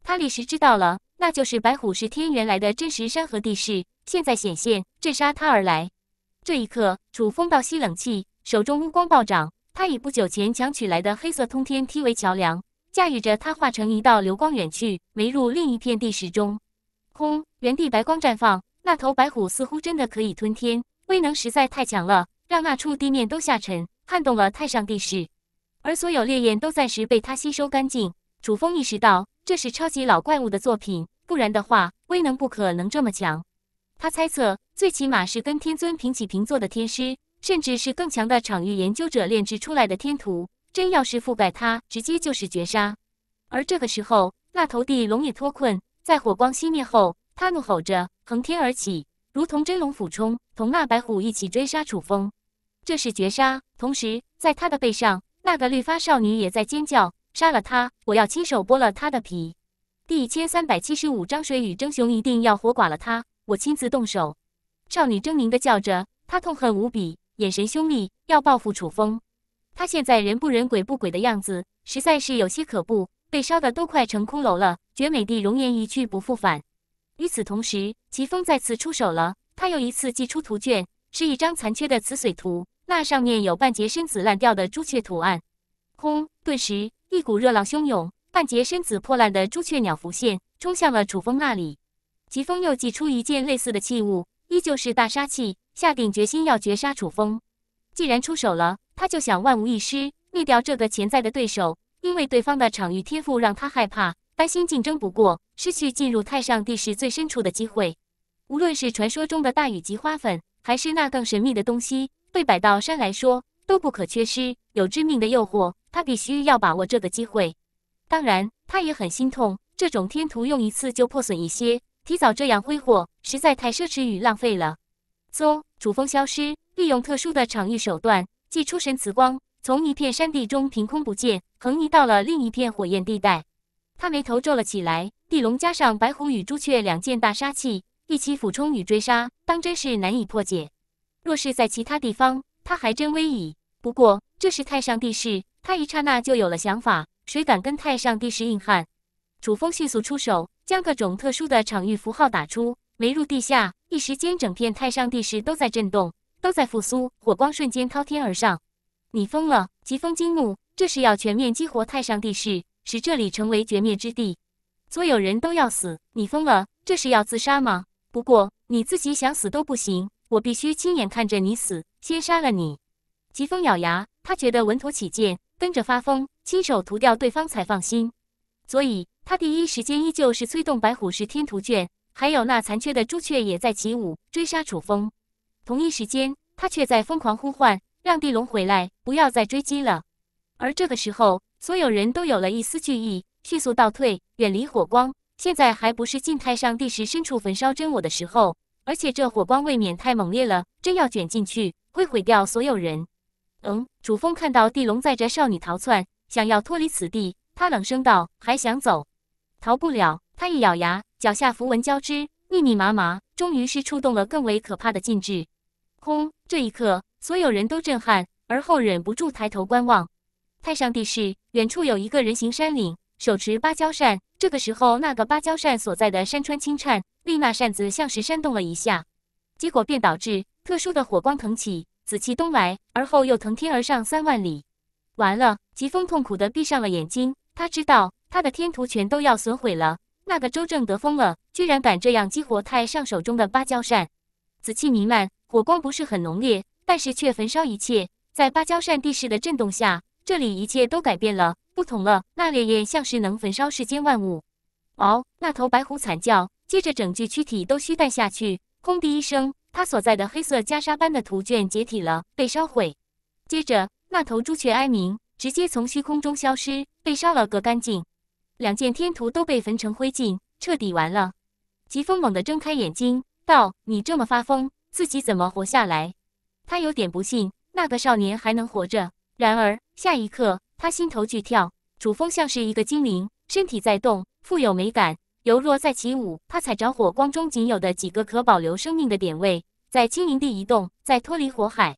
他立时知道了。那就是白虎石天原来的真实山河地势，现在显现，镇杀他而来。这一刻，楚风倒吸冷气，手中乌光暴涨。他以不久前强取来的黑色通天梯为桥梁，驾驭着他化成一道流光远去，没入另一片地势中。空原地白光绽放，那头白虎似乎真的可以吞天，威能实在太强了，让那处地面都下沉，撼动了太上地势。而所有烈焰都暂时被他吸收干净。楚风意识到，这是超级老怪物的作品。不然的话，威能不可能这么强。他猜测，最起码是跟天尊平起平坐的天师，甚至是更强的场域研究者炼制出来的天图。真要是覆盖他，直接就是绝杀。而这个时候，那头地龙也脱困，在火光熄灭后，他怒吼着横天而起，如同真龙俯冲，同那白虎一起追杀楚风。这是绝杀。同时，在他的背上，那个绿发少女也在尖叫：“杀了他！我要亲手剥了他的皮。”第一千三百七十五章水与争雄，一定要活剐了他！我亲自动手。少女狰狞地叫着，她痛恨无比，眼神凶厉，要报复楚风。她现在人不人鬼不鬼的样子，实在是有些可怖。被烧的都快成骷髅了，绝美的容颜一去不复返。与此同时，齐风再次出手了。他又一次祭出图卷，是一张残缺的雌水图，那上面有半截身子烂掉的朱雀图案。轰！顿时一股热浪汹涌。半截身子破烂的朱雀鸟浮现，冲向了楚风那里。疾风又祭出一件类似的器物，依旧是大杀器，下定决心要绝杀楚风。既然出手了，他就想万无一失，灭掉这个潜在的对手。因为对方的场域天赋让他害怕，担心竞争不过，失去进入太上帝室最深处的机会。无论是传说中的大禹级花粉，还是那更神秘的东西，对百道山来说都不可缺失，有致命的诱惑，他必须要把握这个机会。当然，他也很心痛。这种天图用一次就破损一些，提早这样挥霍，实在太奢侈与浪费了。嗖，主峰消失，利用特殊的场域手段，祭出神慈光，从一片山地中凭空不见，横移到了另一片火焰地带。他眉头皱了起来。地龙加上白虎与朱雀两件大杀器一起俯冲与追杀，当真是难以破解。若是在其他地方，他还真危矣。不过这是太上帝势，他一刹那就有了想法。谁敢跟太上帝是硬汉？楚风迅速出手，将各种特殊的场域符号打出，没入地下。一时间，整片太上帝势都在震动，都在复苏。火光瞬间滔天而上。你疯了！疾风惊怒，这是要全面激活太上帝势，使这里成为绝灭之地，所有人都要死！你疯了！这是要自杀吗？不过你自己想死都不行，我必须亲眼看着你死，先杀了你！疾风咬牙，他觉得稳妥起见，跟着发疯。亲手屠掉对方才放心，所以他第一时间依旧是催动白虎石天屠卷，还有那残缺的朱雀也在起舞追杀楚风。同一时间，他却在疯狂呼唤，让地龙回来，不要再追击了。而这个时候，所有人都有了一丝惧意，迅速倒退，远离火光。现在还不是进太上帝时深处焚烧真我的时候，而且这火光未免太猛烈了，真要卷进去，会毁掉所有人。嗯，楚风看到地龙载着少女逃窜。想要脱离此地，他冷声道：“还想走，逃不了。”他一咬牙，脚下符文交织，密密麻麻，终于是触动了更为可怕的禁制。轰！这一刻，所有人都震撼，而后忍不住抬头观望。太上帝是远处有一个人形山岭，手持芭蕉扇。这个时候，那个芭蕉扇所在的山川轻颤，令那扇子像是扇动了一下，结果便导致特殊的火光腾起，紫气东来，而后又腾天而上三万里。完了！疾风痛苦地闭上了眼睛，他知道他的天图全都要损毁了。那个周正德疯了，居然敢这样激活太上手中的芭蕉扇。紫气弥漫，火光不是很浓烈，但是却焚烧一切。在芭蕉扇地势的震动下，这里一切都改变了，不同了。那烈焰像是能焚烧世间万物。嗷！那头白虎惨叫，接着整具躯体都虚淡下去，轰的一声，他所在的黑色袈裟般的图卷解体了，被烧毁。接着。那头朱雀哀鸣，直接从虚空中消失，被烧了个干净。两件天图都被焚成灰烬，彻底完了。疾风猛地睁开眼睛，道：“你这么发疯，自己怎么活下来？”他有点不信那个少年还能活着。然而下一刻，他心头剧跳。楚风像是一个精灵，身体在动，富有美感，犹若在起舞。他踩着火光中仅有的几个可保留生命的点位，在轻盈地移动，在脱离火海。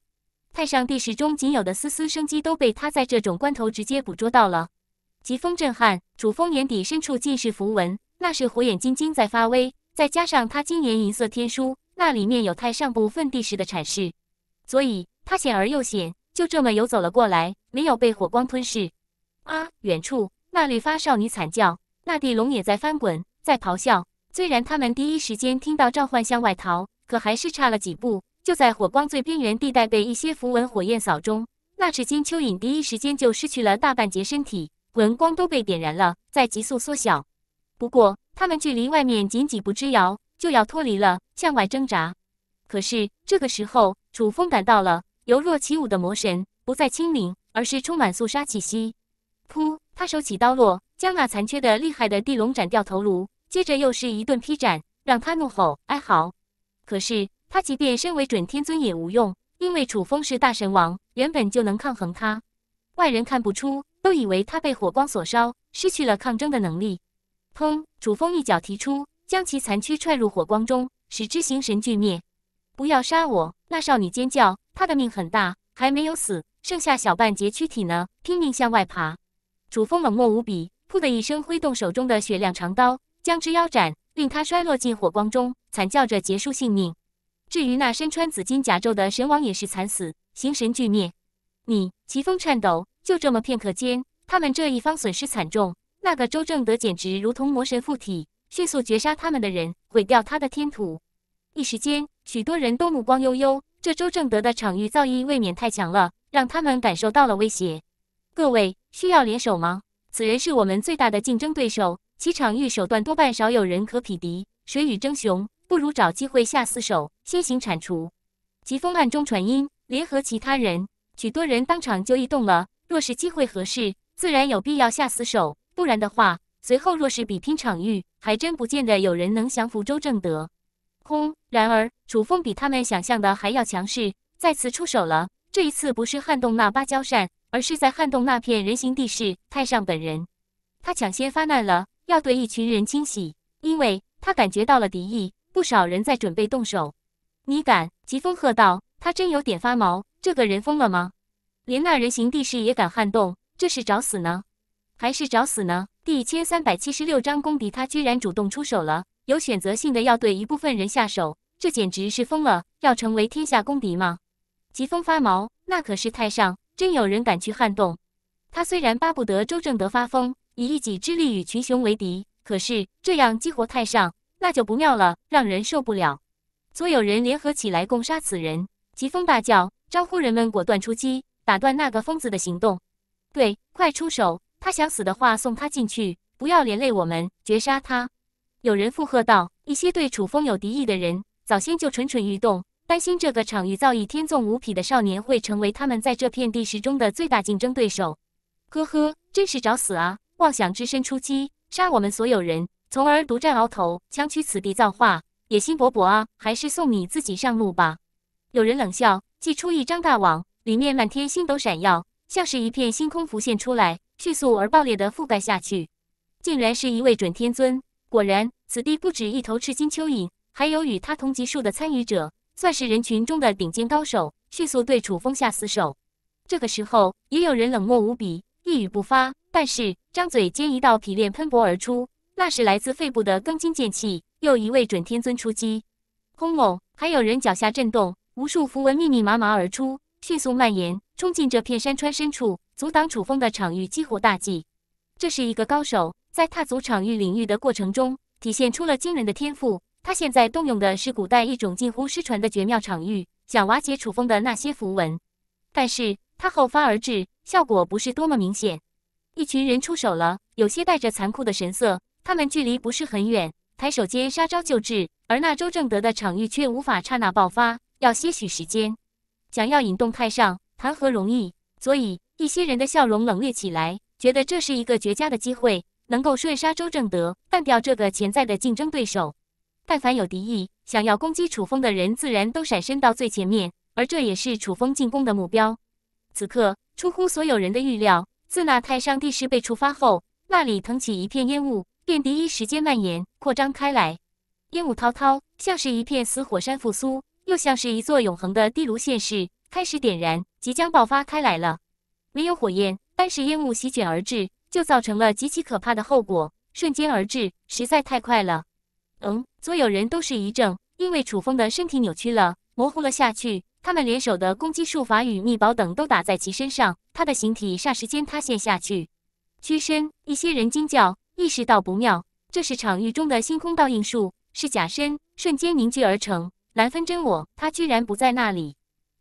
太上帝时中仅有的丝丝生机都被他在这种关头直接捕捉到了。疾风震撼，楚风眼底深处尽是符文，那是火眼金睛在发威。再加上他今年银色天书，那里面有太上部分地石的阐释，所以他险而又险，就这么游走了过来，没有被火光吞噬。啊！远处那绿发少女惨叫，那地龙也在翻滚，在咆哮。虽然他们第一时间听到召唤向外逃，可还是差了几步。就在火光最边缘地带被一些符文火焰扫中，那赤金蚯蚓第一时间就失去了大半截身体，纹光都被点燃了，在急速缩小。不过他们距离外面仅几步之遥，就要脱离了，向外挣扎。可是这个时候，楚风赶到了，由若起舞的魔神不再轻灵，而是充满肃杀气息。噗！他手起刀落，将那残缺的厉害的地龙斩掉头颅，接着又是一顿劈斩，让他怒吼哀嚎。可是。他即便身为准天尊也无用，因为楚风是大神王，原本就能抗衡他。外人看不出，都以为他被火光所烧，失去了抗争的能力。砰！楚风一脚踢出，将其残躯踹入火光中，使之形神俱灭。不要杀我！那少女尖叫，她的命很大，还没有死，剩下小半截躯体呢，拼命向外爬。楚风冷漠无比，噗的一声挥动手中的雪亮长刀，将之腰斩，令他摔落进火光中，惨叫着结束性命。至于那身穿紫金甲胄的神王也是惨死，形神俱灭。你疾风颤抖，就这么片刻间，他们这一方损失惨重。那个周正德简直如同魔神附体，迅速绝杀他们的人，毁掉他的天土。一时间，许多人都目光悠悠，这周正德的场域造诣未免太强了，让他们感受到了威胁。各位需要联手吗？此人是我们最大的竞争对手，其场域手段多半少有人可匹敌，谁与争雄？不如找机会下死手，先行铲除。疾风暗中传音，联合其他人，许多人当场就异动了。若是机会合适，自然有必要下死手；不然的话，随后若是比拼场域，还真不见得有人能降服周正德。轰！然而楚风比他们想象的还要强势，再次出手了。这一次不是撼动那芭蕉扇，而是在撼动那片人形地势。太上本人，他抢先发难了，要对一群人清洗，因为他感觉到了敌意。不少人在准备动手，你敢？疾风喝道：“他真有点发毛，这个人疯了吗？连那人形地势也敢撼动，这是找死呢，还是找死呢？”第一千三百七十六章公敌，他居然主动出手了，有选择性的要对一部分人下手，这简直是疯了！要成为天下公敌吗？疾风发毛，那可是太上，真有人敢去撼动？他虽然巴不得周正德发疯，以一己之力与群雄为敌，可是这样激活太上。那就不妙了，让人受不了。所有人联合起来共杀此人。疾风大叫，招呼人们果断出击，打断那个疯子的行动。对，快出手！他想死的话，送他进去，不要连累我们，绝杀他。有人附和道。一些对楚风有敌意的人，早先就蠢蠢欲动，担心这个场域造诣天纵无匹的少年会成为他们在这片地势中的最大竞争对手。呵呵，真是找死啊！妄想只身出击，杀我们所有人。从而独占鳌头，强取此地造化，野心勃勃啊！还是送你自己上路吧。有人冷笑，祭出一张大网，里面满天星斗闪耀，像是一片星空浮现出来，迅速而爆裂的覆盖下去。竟然是一位准天尊！果然，此地不止一头赤金蚯蚓，还有与他同级数的参与者，算是人群中的顶尖高手，迅速对楚风下死手。这个时候，也有人冷漠无比，一语不发，但是张嘴间一道皮链喷薄而出。那是来自肺部的钢筋剑气。又一位准天尊出击，轰隆！还有人脚下震动，无数符文密密麻麻而出，迅速蔓延，冲进这片山川深处，阻挡楚风的场域激活大计。这是一个高手在踏足场域领域的过程中，体现出了惊人的天赋。他现在动用的是古代一种近乎失传的绝妙场域，想瓦解楚风的那些符文。但是他后发而至，效果不是多么明显。一群人出手了，有些带着残酷的神色。他们距离不是很远，抬手接杀招救治，而那周正德的场域却无法刹那爆发，要些许时间。想要引动太上，谈何容易？所以一些人的笑容冷冽起来，觉得这是一个绝佳的机会，能够瞬杀周正德，干掉这个潜在的竞争对手。但凡有敌意，想要攻击楚风的人，自然都闪身到最前面，而这也是楚风进攻的目标。此刻，出乎所有人的预料，自那太上帝势被触发后，那里腾起一片烟雾。便第一时间蔓延扩张开来，烟雾滔滔，像是一片死火山复苏，又像是一座永恒的地炉现世，开始点燃，即将爆发开来了。没有火焰，但是烟雾席卷而至，就造成了极其可怕的后果，瞬间而至，实在太快了。嗯，所有人都是一怔，因为楚风的身体扭曲了，模糊了下去。他们联手的攻击术法与秘宝等都打在其身上，他的形体霎时间塌陷下去，屈身，一些人惊叫。意识到不妙，这是场域中的星空倒映术，是假身，瞬间凝聚而成。蓝芬真我，他居然不在那里。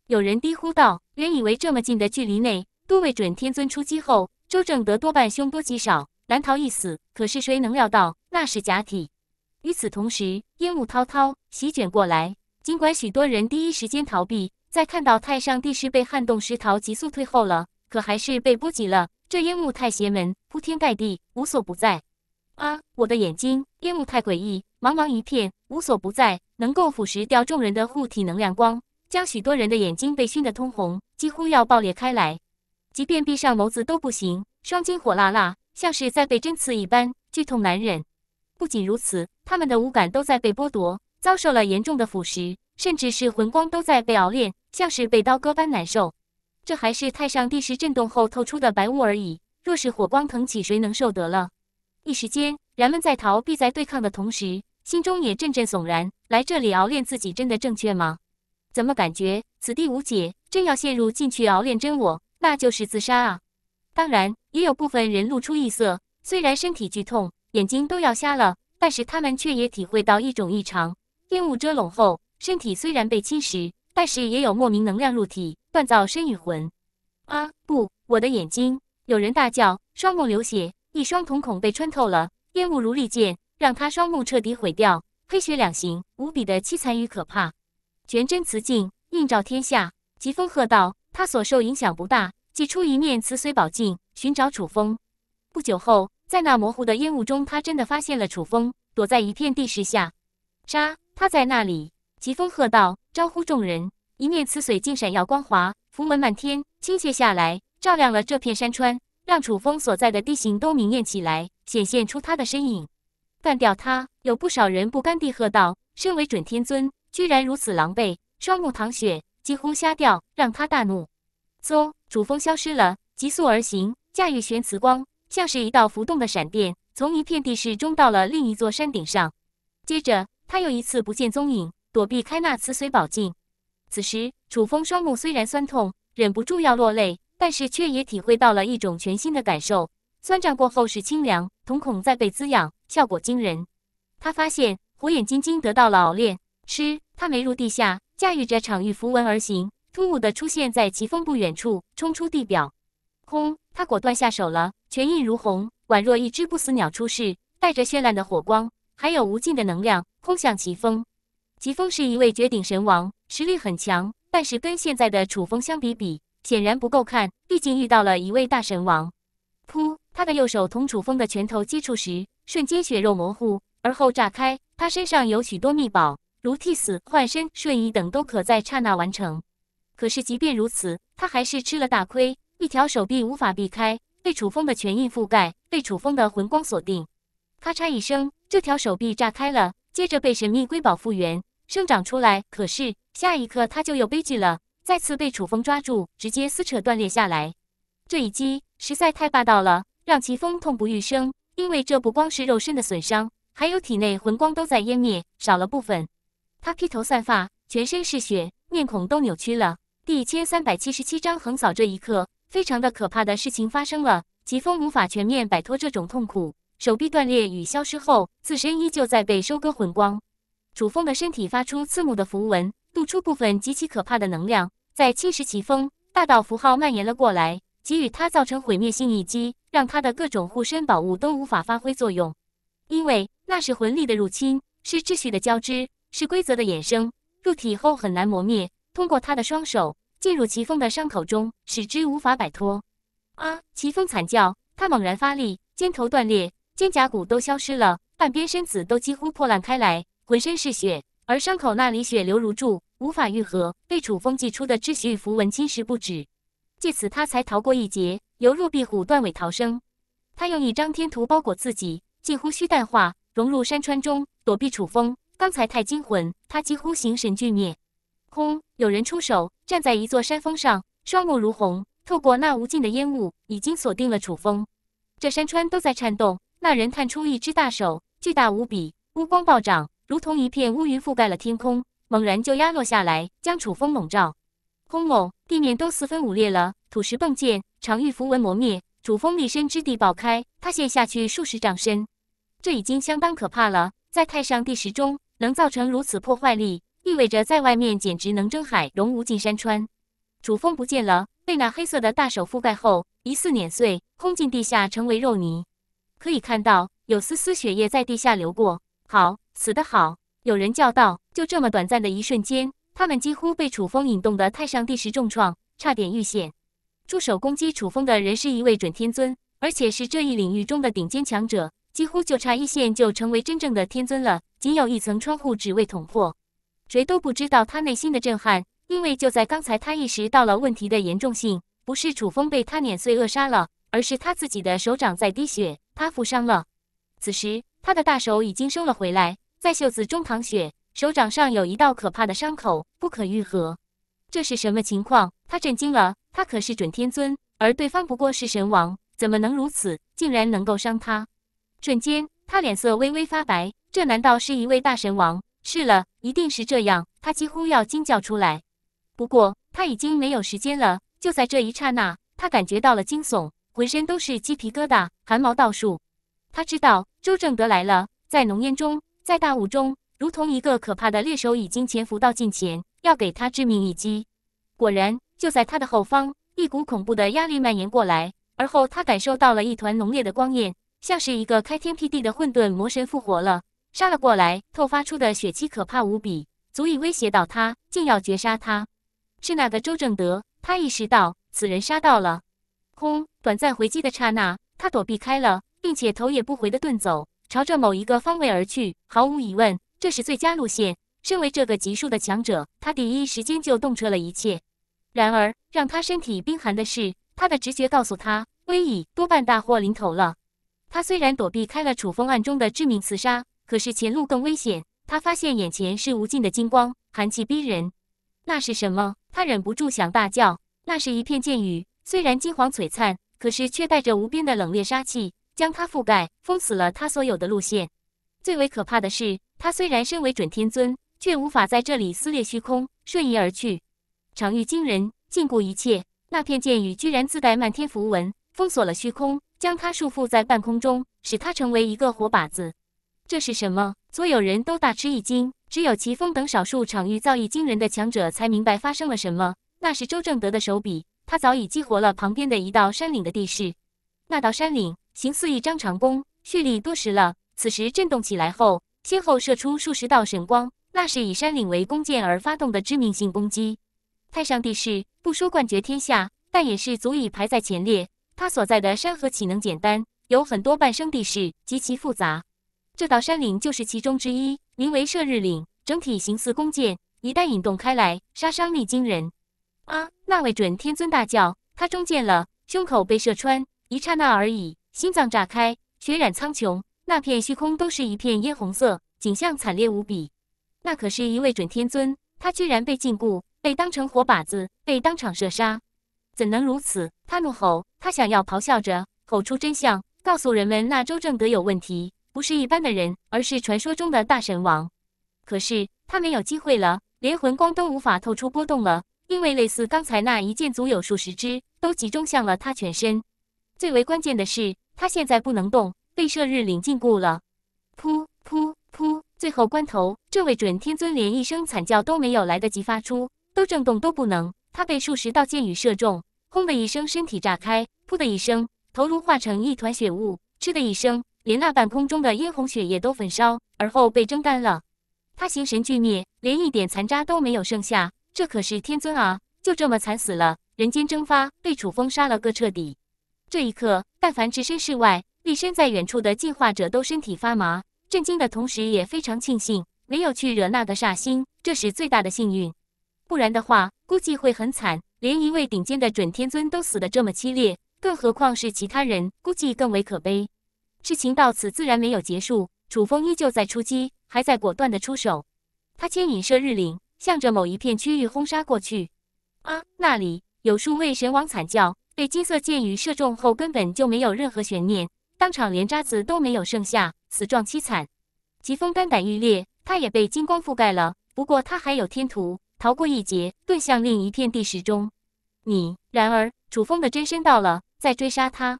有人低呼道：“原以为这么近的距离内，多位准天尊出击后，周正德多半凶多吉少，难逃一死。可是谁能料到那是假体？”与此同时，烟雾滔滔席卷过来。尽管许多人第一时间逃避，在看到太上帝是被撼动时逃，急速退后了，可还是被波及了。这烟雾太邪门，铺天盖地，无所不在。啊，我的眼睛！烟雾太诡异，茫茫一片，无所不在，能够腐蚀掉众人的护体能量光，将许多人的眼睛被熏得通红，几乎要爆裂开来。即便闭上眸子都不行，双睛火辣辣，像是在被针刺一般，剧痛难忍。不仅如此，他们的五感都在被剥夺，遭受了严重的腐蚀，甚至是魂光都在被熬炼，像是被刀割般难受。这还是太上帝石震动后透出的白雾而已。若是火光腾起，谁能受得了？一时间，人们在逃避在对抗的同时，心中也阵阵悚然。来这里熬炼自己，真的正确吗？怎么感觉此地无解？真要陷入进去熬炼真我，那就是自杀啊！当然，也有部分人露出异色。虽然身体剧痛，眼睛都要瞎了，但是他们却也体会到一种异常。烟雾遮拢后，身体虽然被侵蚀。但是也有莫名能量入体，锻造身与魂。啊，不，我的眼睛！有人大叫，双目流血，一双瞳孔被穿透了，烟雾如利剑，让他双目彻底毁掉，黑血两行，无比的凄惨与可怕。玄真慈镜映照天下，疾风喝道：“他所受影响不大，挤出一面慈髓宝镜，寻找楚风。”不久后，在那模糊的烟雾中，他真的发现了楚风，躲在一片地势下。杀！他在那里！疾风喝道。招呼众人，一面此水竟闪耀光华，符文漫天倾泻下来，照亮了这片山川，让楚风所在的地形都明艳起来，显现出他的身影。干掉他！有不少人不甘地喝道：“身为准天尊，居然如此狼狈，双目淌血，几乎瞎掉，让他大怒。”嗖！楚风消失了，急速而行，驾驭玄磁光，像是一道浮动的闪电，从一片地势中到了另一座山顶上。接着，他又一次不见踪影。躲避开那雌髓宝镜。此时，楚风双目虽然酸痛，忍不住要落泪，但是却也体会到了一种全新的感受。酸胀过后是清凉，瞳孔在被滋养，效果惊人。他发现火眼金睛得到了熬炼。吃，他没入地下，驾驭着场域符文而行，突兀的出现在奇风不远处，冲出地表。轰！他果断下手了，拳印如虹，宛若一只不死鸟出世，带着绚烂的火光，还有无尽的能量，轰向奇风。疾风是一位绝顶神王，实力很强，但是跟现在的楚风相比比，显然不够看。毕竟遇到了一位大神王。噗，他的右手同楚风的拳头接触时，瞬间血肉模糊，而后炸开。他身上有许多秘宝，如替死、换身、瞬移等，都可在刹那完成。可是即便如此，他还是吃了大亏，一条手臂无法避开，被楚风的拳印覆盖，被楚风的魂光锁定。咔嚓一声，这条手臂炸开了，接着被神秘瑰宝复原。生长出来，可是下一刻他就又悲剧了，再次被楚风抓住，直接撕扯断裂下来。这一击实在太霸道了，让齐风痛不欲生，因为这不光是肉身的损伤，还有体内魂光都在湮灭，少了部分。他披头散发，全身是血，面孔都扭曲了。第一千三百七十七章横扫。这一刻，非常的可怕的事情发生了，齐风无法全面摆脱这种痛苦，手臂断裂与消失后，自身依旧在被收割魂光。主峰的身体发出刺目的符文，露出部分极其可怕的能量，在侵蚀其峰大道符号蔓延了过来，给予他造成毁灭性一击，让他的各种护身宝物都无法发挥作用。因为那是魂力的入侵，是秩序的交织，是规则的衍生，入体后很难磨灭。通过他的双手进入齐风的伤口中，使之无法摆脱。啊！齐风惨叫，他猛然发力，肩头断裂，肩胛骨都消失了，半边身子都几乎破烂开来。浑身是血，而伤口那里血流如注，无法愈合，被楚风祭出的秩序符文侵蚀不止。借此他才逃过一劫，犹如壁虎断尾逃生。他用一张天图包裹自己，几乎虚淡化，融入山川中，躲避楚风。刚才太惊魂，他几乎形神俱灭。轰！有人出手，站在一座山峰上，双目如虹，透过那无尽的烟雾，已经锁定了楚风。这山川都在颤动。那人探出一只大手，巨大无比，乌光暴涨。如同一片乌云覆盖了天空，猛然就压落下来，将楚风笼罩。轰隆，地面都四分五裂了，土石迸溅，长玉符文磨灭，楚风立身之地爆开塌陷下去数十丈深，这已经相当可怕了。在太上第十中能造成如此破坏力，意味着在外面简直能蒸海融无尽山川。楚风不见了，被那黑色的大手覆盖后，疑似碾碎，轰进地下成为肉泥。可以看到有丝丝血液在地下流过。好。死得好！有人叫道：“就这么短暂的一瞬间，他们几乎被楚风引动的太上第十重创，差点遇险。”出手攻击楚风的人是一位准天尊，而且是这一领域中的顶尖强者，几乎就差一线就成为真正的天尊了，仅有一层窗户纸未捅破。谁都不知道他内心的震撼，因为就在刚才，他意识到了问题的严重性，不是楚风被他碾碎扼杀了，而是他自己的手掌在滴血，他负伤了。此时，他的大手已经收了回来。在袖子中淌血，手掌上有一道可怕的伤口，不可愈合。这是什么情况？他震惊了。他可是准天尊，而对方不过是神王，怎么能如此？竟然能够伤他！瞬间，他脸色微微发白。这难道是一位大神王？是了，一定是这样。他几乎要惊叫出来。不过他已经没有时间了。就在这一刹那，他感觉到了惊悚，浑身都是鸡皮疙瘩，汗毛倒竖。他知道周正德来了，在浓烟中。在大雾中，如同一个可怕的猎手已经潜伏到近前，要给他致命一击。果然，就在他的后方，一股恐怖的压力蔓延过来，而后他感受到了一团浓烈的光焰，像是一个开天辟地的混沌魔神复活了，杀了过来，透发出的血气可怕无比，足以威胁到他，竟要绝杀他。是那个周正德，他意识到此人杀到了。轰！短暂回击的刹那，他躲避开了，并且头也不回的遁走。朝着某一个方位而去，毫无疑问，这是最佳路线。身为这个级数的强者，他第一时间就洞彻了一切。然而，让他身体冰寒的是，他的直觉告诉他，威乙多半大祸临头了。他虽然躲避开了楚风暗中的致命刺杀，可是前路更危险。他发现眼前是无尽的金光，寒气逼人。那是什么？他忍不住想大叫。那是一片剑雨，虽然金黄璀璨，可是却带着无边的冷冽杀气。将他覆盖，封死了他所有的路线。最为可怕的是，他虽然身为准天尊，却无法在这里撕裂虚空，瞬移而去。场域惊人，禁锢一切。那片剑雨居然自带漫天符文，封锁了虚空，将他束缚在半空中，使他成为一个活靶子。这是什么？所有人都大吃一惊。只有齐峰等少数场域造诣惊人的强者才明白发生了什么。那是周正德的手笔，他早已激活了旁边的一道山岭的地势。那道山岭。形似一张长弓，蓄力多时了。此时震动起来后，先后射出数十道神光。那是以山岭为弓箭而发动的致命性攻击。太上帝是不说冠绝天下，但也是足以排在前列。他所在的山河岂能简单？有很多半生地势极其复杂。这道山岭就是其中之一，名为射日岭。整体形似弓箭，一旦引动开来，杀伤力惊人。啊！那位准天尊大叫，他中箭了，胸口被射穿，一刹那而已。心脏炸开，血染苍穹，那片虚空都是一片嫣红色，景象惨烈无比。那可是一位准天尊，他居然被禁锢，被当成活靶子，被当场射杀，怎能如此？他怒吼，他想要咆哮着吼出真相，告诉人们那周正德有问题，不是一般的人，而是传说中的大神王。可是他没有机会了，连魂光都无法透出波动了，因为类似刚才那一箭，足有数十支，都集中向了他全身。最为关键的是，他现在不能动，被射日领禁锢了。噗噗噗！最后关头，这位准天尊连一声惨叫都没有来得及发出，都震动都不能。他被数十道箭雨射中，轰的一声，身体炸开；，噗的一声，头颅化成一团血雾；，嗤的一声，连那半空中的殷红血液都焚烧，而后被蒸干了。他形神俱灭，连一点残渣都没有剩下。这可是天尊啊，就这么惨死了，人间蒸发，被楚风杀了个彻底。这一刻，但凡置身事外、立身在远处的进化者都身体发麻，震惊的同时也非常庆幸没有去惹那个煞星，这是最大的幸运。不然的话，估计会很惨，连一位顶尖的准天尊都死得这么激烈，更何况是其他人，估计更为可悲。事情到此自然没有结束，楚风依旧在出击，还在果断地出手。他牵引射日岭，向着某一片区域轰杀过去。啊，那里有数位神王惨叫。被金色箭雨射中后，根本就没有任何悬念，当场连渣子都没有剩下，死状凄惨。疾风肝胆欲裂，他也被金光覆盖了，不过他还有天图，逃过一劫，遁向另一片地石中。你然而楚风的真身到了，在追杀他。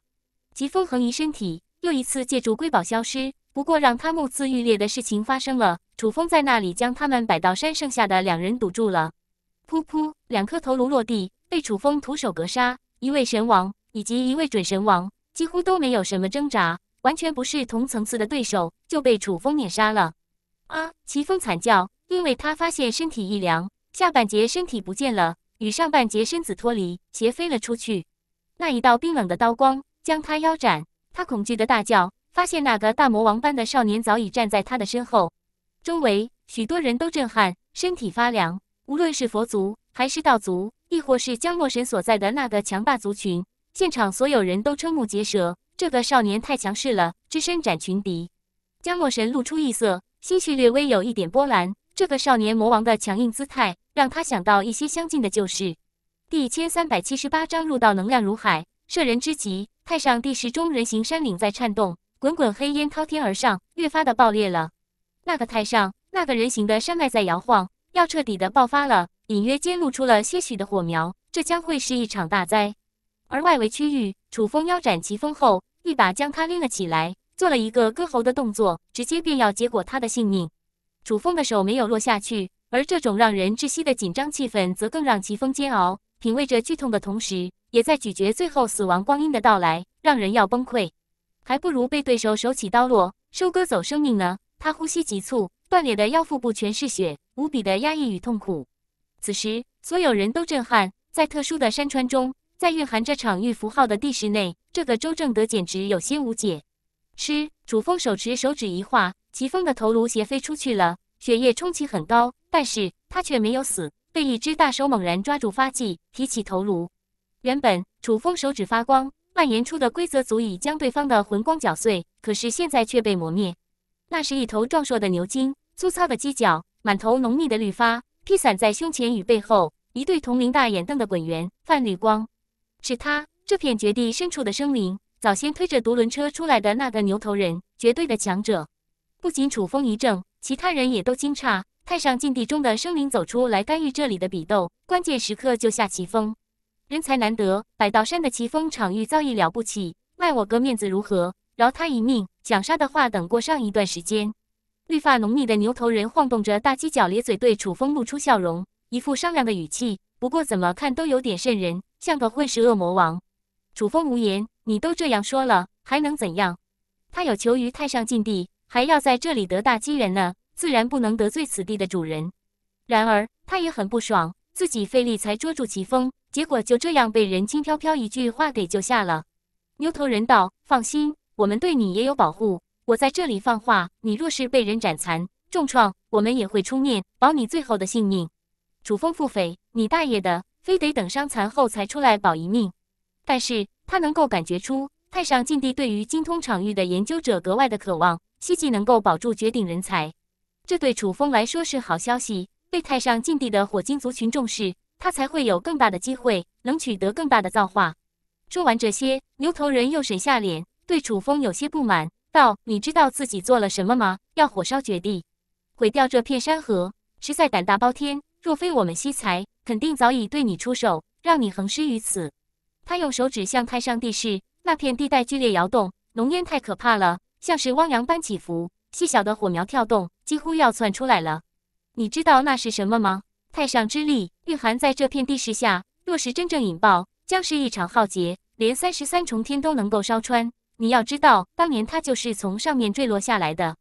疾风横移身体，又一次借助瑰宝消失。不过让他目眦欲裂的事情发生了，楚风在那里将他们百道山剩下的两人堵住了。噗噗，两颗头颅落地，被楚风徒手格杀。一位神王以及一位准神王几乎都没有什么挣扎，完全不是同层次的对手，就被楚风碾杀了。啊！齐风惨叫，因为他发现身体一凉，下半截身体不见了，与上半截身子脱离，斜飞了出去。那一道冰冷的刀光将他腰斩，他恐惧地大叫，发现那个大魔王般的少年早已站在他的身后。周围许多人都震撼，身体发凉，无论是佛族还是道族。亦或是江洛神所在的那个强霸族群，现场所有人都瞠目结舌。这个少年太强势了，只身斩群敌。江洛神露出异色，心绪略微有一点波澜。这个少年魔王的强硬姿态，让他想到一些相近的旧事。第一千三百七十八章入道，能量如海，摄人之极。太上第十中人形山岭在颤动，滚滚黑烟滔天而上，越发的爆裂了。那个太上，那个人形的山脉在摇晃，要彻底的爆发了。隐约揭露出了些许的火苗，这将会是一场大灾。而外围区域，楚风腰斩齐风后，一把将他拎了起来，做了一个割喉的动作，直接便要结果他的性命。楚风的手没有落下去，而这种让人窒息的紧张气氛，则更让齐风煎熬，品味着剧痛的同时，也在咀嚼最后死亡光阴的到来，让人要崩溃。还不如被对手手起刀落，收割走生命呢？他呼吸急促，断裂的腰腹部全是血，无比的压抑与痛苦。此时，所有人都震撼。在特殊的山川中，在蕴含着场域符号的地势内，这个周正德简直有些无解。吃楚风手持手指一画，齐峰的头颅斜飞出去了，血液冲起很高，但是他却没有死，被一只大手猛然抓住发髻，提起头颅。原本楚风手指发光，蔓延出的规则足以将对方的魂光搅碎，可是现在却被磨灭。那是一头壮硕的牛精，粗糙的犄角，满头浓密的绿发。披散在胸前与背后，一对铜铃大眼瞪得滚圆，泛绿光。是他，这片绝地深处的生灵，早先推着独轮车出来的那个牛头人，绝对的强者。不仅楚风一怔，其他人也都惊诧。太上禁地中的生灵走出来干预这里的比斗，关键时刻救下齐风，人才难得。百道山的齐风场域造诣了不起，卖我个面子如何？饶他一命，想杀的话等过上一段时间。绿发浓密的牛头人晃动着大犄角，咧嘴对楚风露出笑容，一副商量的语气。不过怎么看都有点渗人，像个混世恶魔王。楚风无言，你都这样说了，还能怎样？他有求于太上禁地，还要在这里得大机缘呢，自然不能得罪此地的主人。然而他也很不爽，自己费力才捉住奇风，结果就这样被人轻飘飘一句话给救下了。牛头人道：“放心，我们对你也有保护。”我在这里放话，你若是被人斩残、重创，我们也会出面保你最后的性命。楚风腹诽：“你大爷的，非得等伤残后才出来保一命。”但是他能够感觉出太上禁地对于精通场域的研究者格外的渴望，希冀能够保住绝顶人才。这对楚风来说是好消息，被太上禁地的火金族群重视，他才会有更大的机会，能取得更大的造化。说完这些，牛头人又沈下脸，对楚风有些不满。道，你知道自己做了什么吗？要火烧绝地，毁掉这片山河，实在胆大包天。若非我们惜才，肯定早已对你出手，让你横尸于此。他用手指向太上帝视那片地带，剧烈摇动，浓烟太可怕了，像是汪洋般起伏，细小的火苗跳动，几乎要窜出来了。你知道那是什么吗？太上之力蕴含在这片地势下，若是真正引爆，将是一场浩劫，连三十三重天都能够烧穿。你要知道，当年他就是从上面坠落下来的。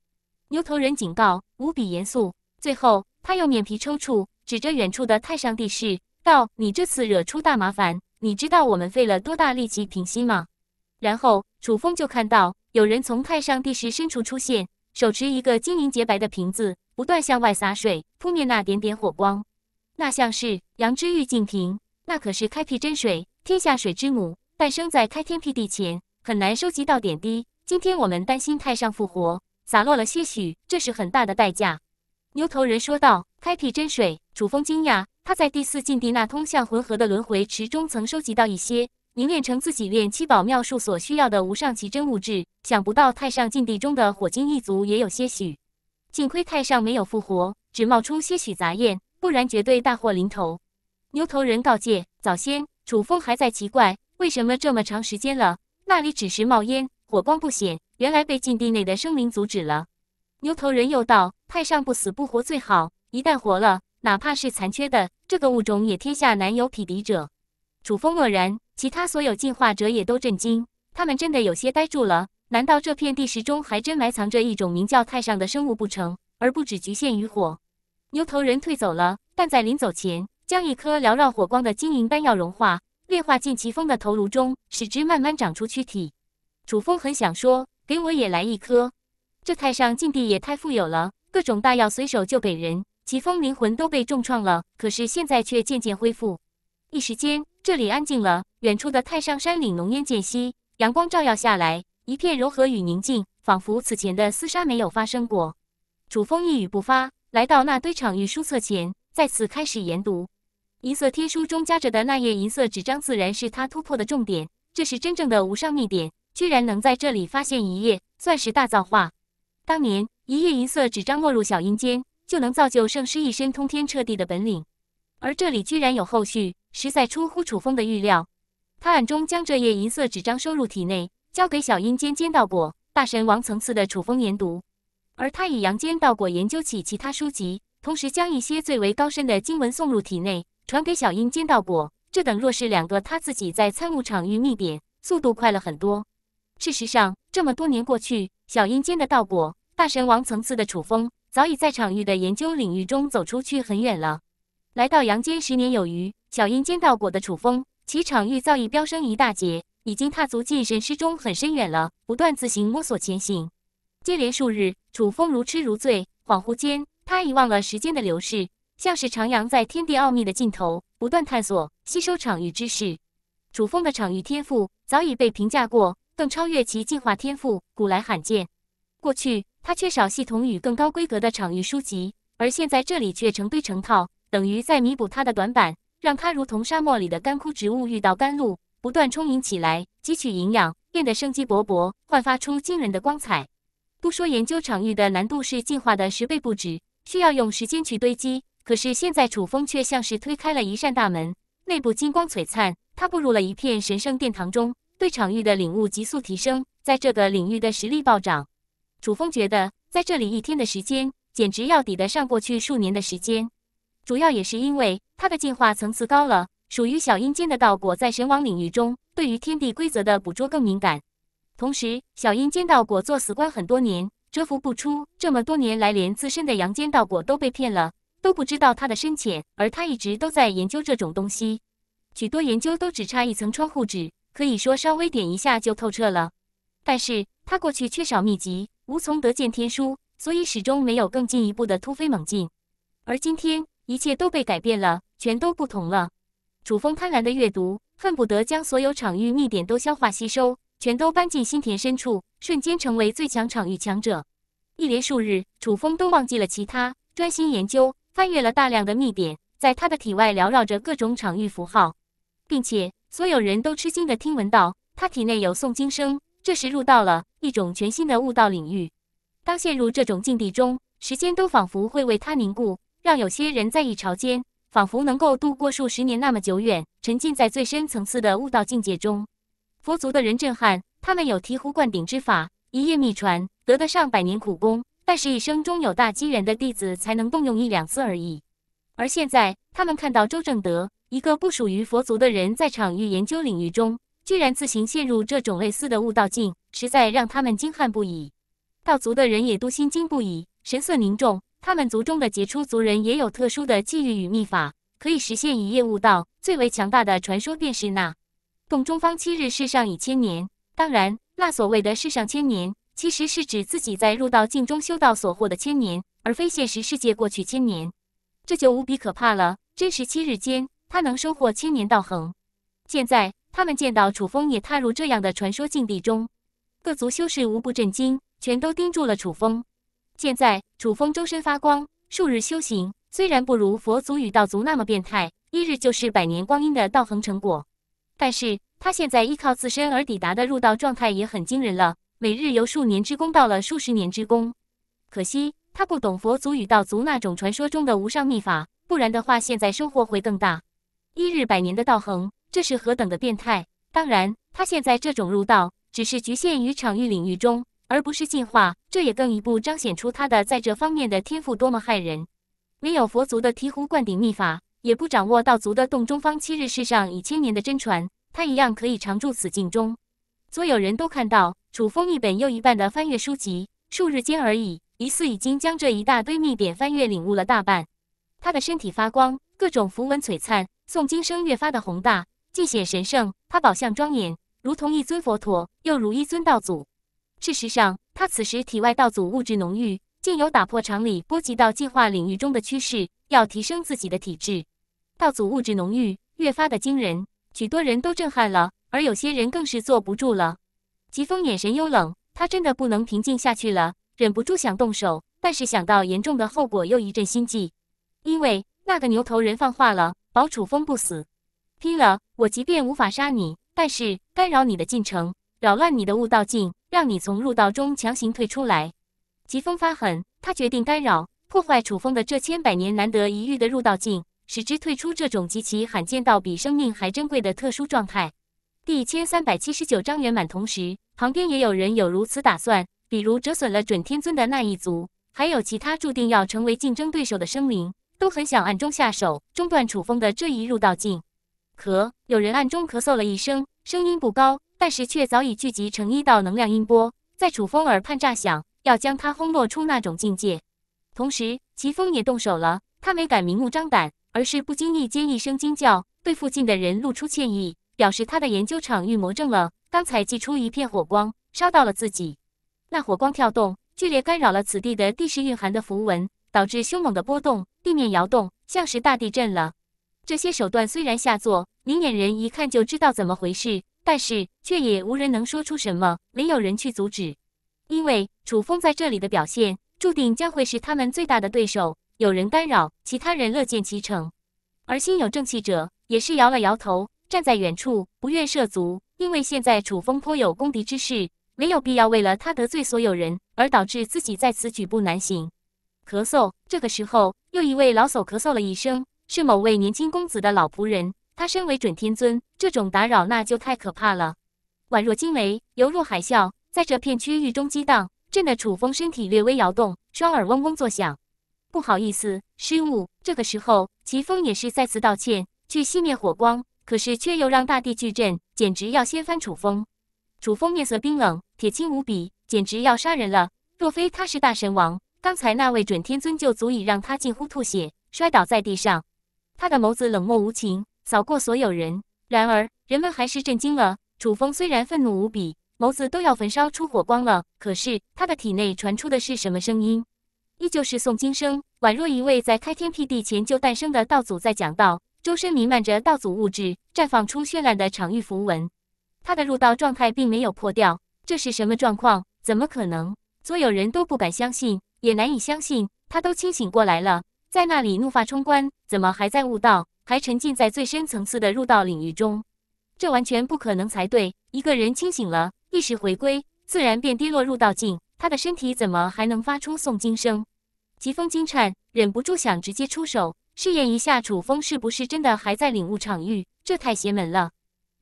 牛头人警告无比严肃。最后，他用面皮抽搐，指着远处的太上帝石道：“你这次惹出大麻烦，你知道我们费了多大力气平息吗？”然后，楚风就看到有人从太上帝石深处出现，手持一个晶莹洁白的瓶子，不断向外洒水，扑灭那点点火光。那像是羊脂玉净瓶，那可是开辟真水，天下水之母，诞生在开天辟地前。很难收集到点滴。今天我们担心太上复活，洒落了些许，这是很大的代价。牛头人说道：“开辟真水。”楚风惊讶，他在第四禁地那通向魂河的轮回池中曾收集到一些，凝练成自己练七宝妙术所需要的无上奇珍物质。想不到太上禁地中的火晶一族也有些许。幸亏太上没有复活，只冒出些许杂焰，不然绝对大祸临头。牛头人告诫。早先楚风还在奇怪，为什么这么长时间了？那里只是冒烟，火光不显，原来被禁地内的生灵阻止了。牛头人又道：“太上不死不活最好，一旦活了，哪怕是残缺的，这个物种也天下难有匹敌者。”楚风愕然，其他所有进化者也都震惊，他们真的有些呆住了。难道这片地石中还真埋藏着一种名叫太上的生物不成？而不只局限于火。牛头人退走了，但在临走前，将一颗缭绕火光的晶莹丹药融化。炼化进齐风的头颅中，使之慢慢长出躯体。楚风很想说：“给我也来一颗。”这太上禁地也太富有了，各种大药随手就给人。齐风灵魂都被重创了，可是现在却渐渐恢复。一时间，这里安静了。远处的太上山岭浓烟渐息，阳光照耀下来，一片柔和与宁静，仿佛此前的厮杀没有发生过。楚风一语不发，来到那堆场域书册前，再次开始研读。银色天书中夹着的那页银色纸张，自然是他突破的重点。这是真正的无上秘典，居然能在这里发现一页，算是大造化。当年一页银色纸张落入小阴间，就能造就圣师一身通天彻地的本领。而这里居然有后续，实在出乎楚风的预料。他暗中将这页银色纸张收入体内，交给小阴间监道果大神王层次的楚风研读。而他以阳间道果研究起其他书籍，同时将一些最为高深的经文送入体内。传给小英尖道果这等若是两个他自己在参悟场域秘典，速度快了很多。事实上，这么多年过去，小英尖的道果大神王层次的楚风，早已在场域的研究领域中走出去很远了。来到阳间十年有余，小英尖道果的楚风，其场域造诣飙升一大截，已经踏足进神师中很深远了，不断自行摸索前行。接连数日，楚风如痴如醉，恍惚间，他遗忘了时间的流逝。像是徜徉在天地奥秘的尽头，不断探索、吸收场域知识。楚风的场域天赋早已被评价过，更超越其进化天赋，古来罕见。过去他缺少系统与更高规格的场域书籍，而现在这里却成堆成套，等于在弥补他的短板，让他如同沙漠里的干枯植物遇到甘露，不断充盈起来，汲取营养，变得生机勃勃，焕发出惊人的光彩。不说研究场域的难度是进化的十倍不止，需要用时间去堆积。可是现在，楚风却像是推开了一扇大门，内部金光璀璨，他步入了一片神圣殿堂中，对场域的领悟急速提升，在这个领域的实力暴涨。楚风觉得，在这里一天的时间，简直要抵得上过去数年的时间。主要也是因为他的进化层次高了，属于小阴间的道果，在神王领域中，对于天地规则的捕捉更敏感。同时，小阴间道果做死关很多年，蛰伏不出，这么多年来，连自身的阳间道果都被骗了。都不知道它的深浅，而他一直都在研究这种东西，许多研究都只差一层窗户纸，可以说稍微点一下就透彻了。但是他过去缺少秘籍，无从得见天书，所以始终没有更进一步的突飞猛进。而今天，一切都被改变了，全都不同了。楚风贪婪的阅读，恨不得将所有场域秘点都消化吸收，全都搬进心田深处，瞬间成为最强场域强者。一连数日，楚风都忘记了其他，专心研究。翻阅了大量的秘典，在他的体外缭绕着各种场域符号，并且所有人都吃惊地听闻到他体内有诵经声。这时入到了一种全新的悟道领域。当陷入这种境地中，时间都仿佛会为他凝固，让有些人在一朝间仿佛能够度过数十年那么久远，沉浸在最深层次的悟道境界中。佛族的人震撼，他们有醍醐灌顶之法，一夜秘传，得得上百年苦功。但是，一生中有大机缘的弟子才能动用一两次而已。而现在，他们看到周正德一个不属于佛族的人在场域研究领域中，居然自行陷入这种类似的悟道境，实在让他们惊骇不已。道族的人也都心惊不已，神色凝重。他们族中的杰出族人也有特殊的际遇与秘法，可以实现一夜悟道。最为强大的传说便是那洞中方七日，世上已千年。当然，那所谓的世上千年。其实是指自己在入道境中修道所获的千年，而非现实世界过去千年，这就无比可怕了。真实七日间，他能收获千年道恒。现在他们见到楚风也踏入这样的传说境地中，各族修士无不震惊，全都盯住了楚风。现在楚风周身发光，数日修行虽然不如佛族与道族那么变态，一日就是百年光阴的道恒成果，但是他现在依靠自身而抵达的入道状态也很惊人了。每日由数年之功到了数十年之功，可惜他不懂佛祖与道族那种传说中的无上秘法，不然的话，现在收获会更大。一日百年的道恒，这是何等的变态！当然，他现在这种入道只是局限于场域领域中，而不是进化，这也更一步彰显出他的在这方面的天赋多么骇人。没有佛族的醍醐灌顶秘法，也不掌握道族的洞中方七日，世上已千年的真传，他一样可以常驻此境中。所有人都看到。楚风一本又一本的翻阅书籍，数日间而已，疑似已经将这一大堆秘典翻阅领悟了大半。他的身体发光，各种符文璀璨，诵经声越发的宏大，尽显神圣。他宝相庄严，如同一尊佛陀，又如一尊道祖。事实上，他此时体外道祖物质浓郁，竟有打破常理，波及到进化领域中的趋势。要提升自己的体质，道祖物质浓郁，越发的惊人，许多人都震撼了，而有些人更是坐不住了。疾风眼神幽冷，他真的不能平静下去了，忍不住想动手，但是想到严重的后果，又一阵心悸。因为那个牛头人放话了，保楚风不死，拼了！我即便无法杀你，但是干扰你的进程，扰乱你的悟道境，让你从入道中强行退出来。疾风发狠，他决定干扰、破坏楚风的这千百年难得一遇的入道境，使之退出这种极其罕见到比生命还珍贵的特殊状态。第一千三百七十九章圆满，同时。旁边也有人有如此打算，比如折损了准天尊的那一族，还有其他注定要成为竞争对手的生灵，都很想暗中下手，中断楚风的这一入道境。咳，有人暗中咳嗽了一声，声音不高，但是却早已聚集成一道能量音波，在楚风耳畔炸响，要将他轰落出那种境界。同时，齐峰也动手了，他没敢明目张胆，而是不经意间一声惊叫，对附近的人露出歉意，表示他的研究场遇魔怔了。刚才祭出一片火光，烧到了自己。那火光跳动，剧烈干扰了此地的地势蕴含的符文，导致凶猛的波动，地面摇动，像是大地震了。这些手段虽然下作，明眼人一看就知道怎么回事，但是却也无人能说出什么，没有人去阻止，因为楚风在这里的表现，注定将会是他们最大的对手。有人干扰，其他人乐见其成。而心有正气者，也是摇了摇头。站在远处不愿涉足，因为现在楚风颇有攻敌之势，没有必要为了他得罪所有人，而导致自己在此举步难行。咳嗽，这个时候又一位老叟咳嗽了一声，是某位年轻公子的老仆人。他身为准天尊，这种打扰那就太可怕了，宛若惊雷，犹如海啸，在这片区域中激荡，震得楚风身体略微摇动，双耳嗡嗡作响。不好意思，失误。这个时候，齐风也是再次道歉，去熄灭火光。可是，却又让大地巨震，简直要掀翻楚风。楚风面色冰冷，铁青无比，简直要杀人了。若非他是大神王，刚才那位准天尊就足以让他近乎吐血，摔倒在地上。他的眸子冷漠无情，扫过所有人。然而，人们还是震惊了。楚风虽然愤怒无比，眸子都要焚烧出火光了，可是他的体内传出的是什么声音？依旧是诵经声，宛若一位在开天辟地前就诞生的道祖在讲道。周身弥漫着道祖物质，绽放出绚烂的场域符文。他的入道状态并没有破掉，这是什么状况？怎么可能？所有人都不敢相信，也难以相信，他都清醒过来了，在那里怒发冲冠，怎么还在悟道？还沉浸在最深层次的入道领域中？这完全不可能才对。一个人清醒了，意识回归，自然便跌落入道境。他的身体怎么还能发出诵经声？疾风惊颤，忍不住想直接出手。试验一下，楚风是不是真的还在领悟场域？这太邪门了！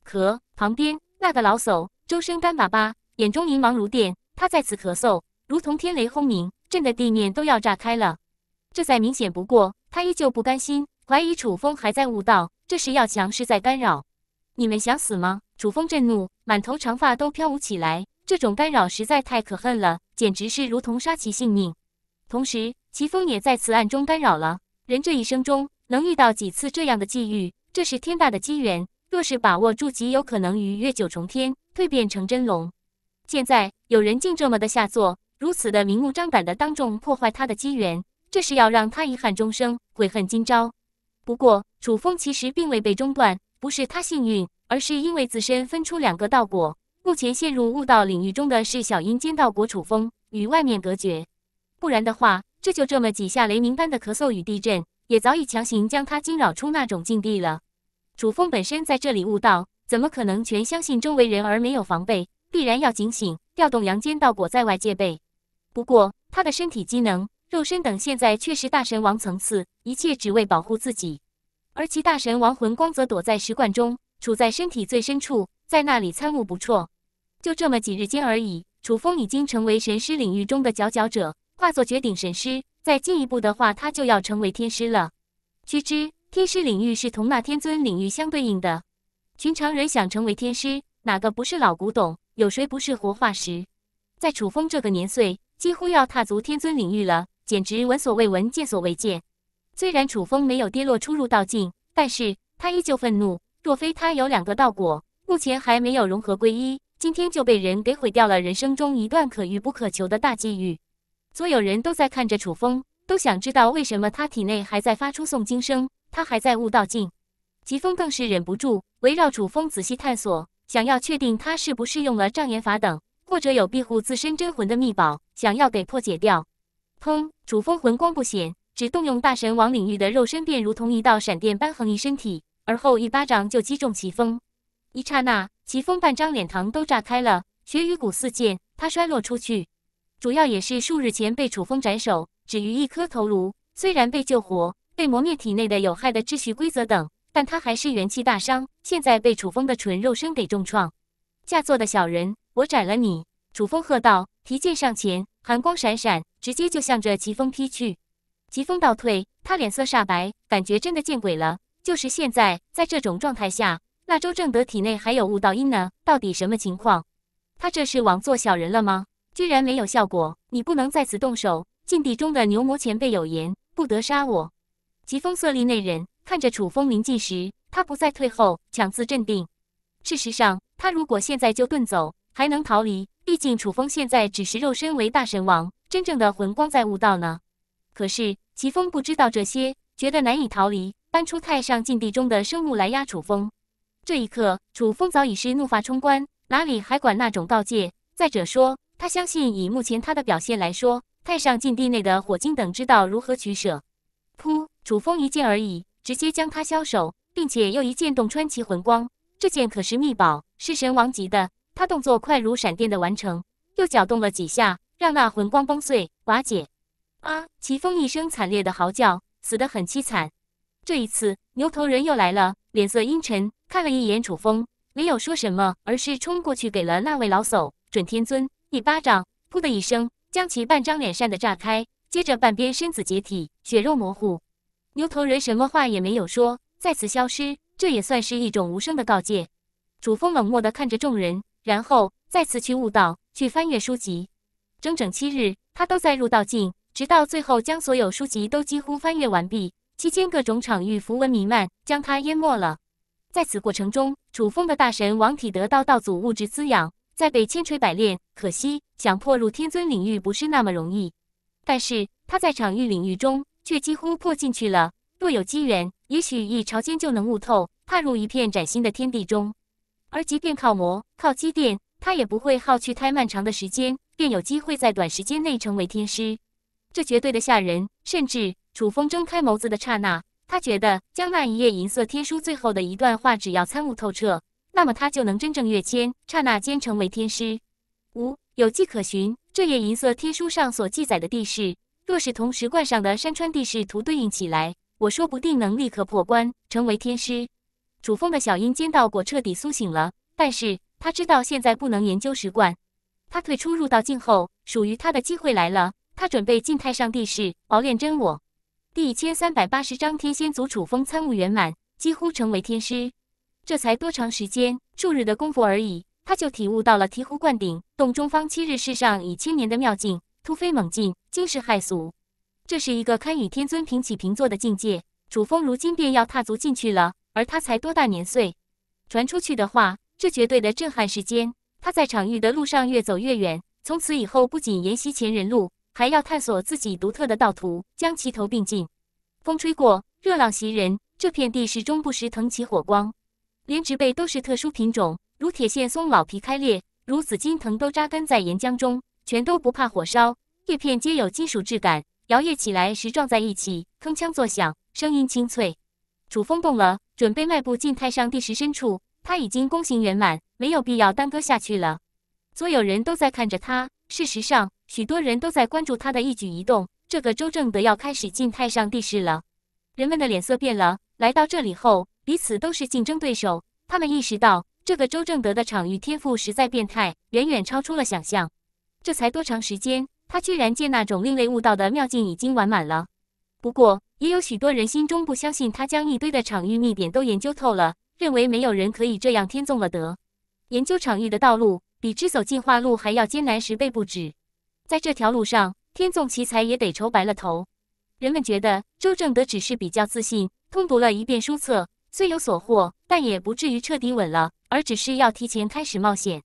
咳，旁边那个老叟周身干巴巴，眼中阴芒如电。他再次咳嗽，如同天雷轰鸣，震得地面都要炸开了。这再明显不过，他依旧不甘心，怀疑楚风还在悟道。这是要强，是在干扰？你们想死吗？楚风震怒，满头长发都飘舞起来。这种干扰实在太可恨了，简直是如同杀其性命。同时，齐风也在此暗中干扰了。人这一生中能遇到几次这样的际遇，这是天大的机缘。若是把握住，极有可能于月九重天，蜕变成真龙。现在有人竟这么的下作，如此的明目张胆的当众破坏他的机缘，这是要让他遗憾终生，悔恨今朝。不过楚风其实并未被中断，不是他幸运，而是因为自身分出两个道果。目前陷入悟道领域中的是小阴间道果楚风，与外面隔绝。不然的话。这就这么几下雷鸣般的咳嗽与地震，也早已强行将他惊扰出那种境地了。楚风本身在这里悟道，怎么可能全相信周围人而没有防备？必然要警醒，调动阳间道果在外戒备。不过他的身体机能、肉身等现在却是大神王层次，一切只为保护自己。而其大神王魂光则躲在石罐中，处在身体最深处，在那里参悟不辍。就这么几日间而已，楚风已经成为神师领域中的佼佼者。化作绝顶神师，再进一步的话，他就要成为天师了。须知，天师领域是同那天尊领域相对应的。寻常人想成为天师，哪个不是老古董？有谁不是活化石？在楚风这个年岁，几乎要踏足天尊领域了，简直闻所未闻，见所未见。虽然楚风没有跌落出入道境，但是他依旧愤怒。若非他有两个道果，目前还没有融合归一，今天就被人给毁掉了人生中一段可遇不可求的大机遇。所有人都在看着楚风，都想知道为什么他体内还在发出诵经声，他还在悟道境。疾风更是忍不住围绕楚风仔细探索，想要确定他是不是用了障眼法等，或者有庇护自身真魂的秘宝，想要给破解掉。砰！楚风魂光不显，只动用大神王领域的肉身，便如同一道闪电般横移身体，而后一巴掌就击中疾风。一刹那，疾风半张脸膛都炸开了，血与骨四溅，他摔落出去。主要也是数日前被楚风斩首，止于一颗头颅。虽然被救活，被磨灭体内的有害的秩序规则等，但他还是元气大伤。现在被楚风的纯肉身给重创。驾座的小人，我斩了你！楚风喝道，提剑上前，寒光闪闪，直接就向着疾风劈去。疾风倒退，他脸色煞白，感觉真的见鬼了。就是现在，在这种状态下，那周正德体内还有悟道音呢，到底什么情况？他这是枉做小人了吗？居然没有效果！你不能在此动手。禁地中的牛魔前辈有言，不得杀我。疾风色厉内忍，看着楚风临近时，他不再退后，强自镇定。事实上，他如果现在就遁走，还能逃离。毕竟楚风现在只是肉身为大神王，真正的魂光在悟道呢。可是疾风不知道这些，觉得难以逃离，搬出太上禁地中的生物来压楚风。这一刻，楚风早已是怒发冲冠，哪里还管那种告诫？再者说。他相信，以目前他的表现来说，太上禁地内的火精等知道如何取舍。噗！楚风一剑而已，直接将他消手，并且又一剑洞穿其魂光。这剑可是秘宝，是神王级的。他动作快如闪电的完成，又搅动了几下，让那魂光崩碎瓦解。啊！齐风一声惨烈的嚎叫，死得很凄惨。这一次，牛头人又来了，脸色阴沉，看了一眼楚风，没有说什么，而是冲过去给了那位老叟准天尊。一巴掌，噗的一声，将其半张脸扇的炸开，接着半边身子解体，血肉模糊。牛头人什么话也没有说，再次消失。这也算是一种无声的告诫。楚风冷漠地看着众人，然后再次去悟道，去翻阅书籍。整整七日，他都在入道境，直到最后将所有书籍都几乎翻阅完毕。期间各种场域符文弥漫，将他淹没了。在此过程中，楚风的大神王体得到道祖物质滋养。再被千锤百炼，可惜想破入天尊领域不是那么容易。但是他在场域领域中却几乎破进去了。若有机缘，也许一朝间就能悟透，踏入一片崭新的天地中。而即便靠魔靠积淀，他也不会耗去太漫长的时间，便有机会在短时间内成为天师。这绝对的吓人。甚至楚风睁开眸子的刹那，他觉得将那一页银色天书最后的一段话，只要参悟透彻。那么他就能真正跃迁，刹那间成为天师。五有迹可循，这页银色天书上所记载的地势，若是同石罐上的山川地势图对应起来，我说不定能立刻破关，成为天师。楚风的小阴间道果彻底苏醒了，但是他知道现在不能研究石罐。他退出入道境后，属于他的机会来了。他准备进太上帝势，熬练真我。第一千三百八十章天仙族楚风参悟圆满，几乎成为天师。这才多长时间？数日的功夫而已，他就体悟到了醍醐灌顶，洞中方七日，世上已千年的妙境，突飞猛进，惊世骇俗。这是一个堪与天尊平起平坐的境界。楚风如今便要踏足进去了，而他才多大年岁？传出去的话，这绝对的震撼时间。他在场域的路上越走越远，从此以后不仅沿袭前人路，还要探索自己独特的道途，将其头并进。风吹过，热浪袭人，这片地始终不时腾起火光。连植被都是特殊品种，如铁线松老皮开裂，如紫金藤都扎根在岩浆中，全都不怕火烧。叶片皆有金属质感，摇曳起来时撞在一起，铿锵作响，声音清脆。楚风动了，准备迈步进太上帝势深处。他已经功行圆满，没有必要耽搁下去了。所有人都在看着他，事实上，许多人都在关注他的一举一动。这个周正德要开始进太上帝室了，人们的脸色变了。来到这里后。彼此都是竞争对手，他们意识到这个周正德的场域天赋实在变态，远远超出了想象。这才多长时间，他居然借那种另类悟道的妙境已经完满了。不过，也有许多人心中不相信他将一堆的场域秘典都研究透了，认为没有人可以这样天纵了德。研究场域的道路比只走进化路还要艰难十倍不止，在这条路上，天纵奇才也得愁白了头。人们觉得周正德只是比较自信，通读了一遍书册。虽有所获，但也不至于彻底稳了，而只是要提前开始冒险。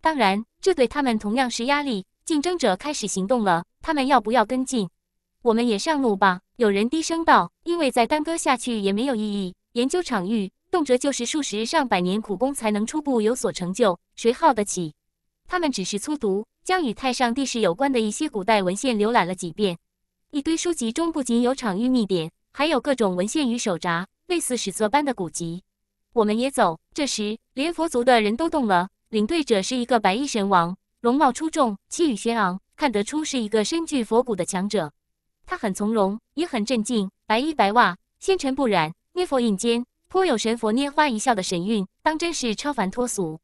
当然，这对他们同样是压力。竞争者开始行动了，他们要不要跟进？我们也上路吧。有人低声道，因为再耽搁下去也没有意义。研究场域，动辄就是数十上百年苦功才能初步有所成就，谁耗得起？他们只是粗读，将与太上帝史有关的一些古代文献浏览了几遍。一堆书籍中不仅有场域秘典。还有各种文献与手札，类似史册般的古籍。我们也走。这时，连佛族的人都动了。领队者是一个白衣神王，容貌出众，气宇轩昂，看得出是一个身具佛骨的强者。他很从容，也很镇静，白衣白袜，纤尘不染，捏佛印间，颇有神佛拈花一笑的神韵，当真是超凡脱俗。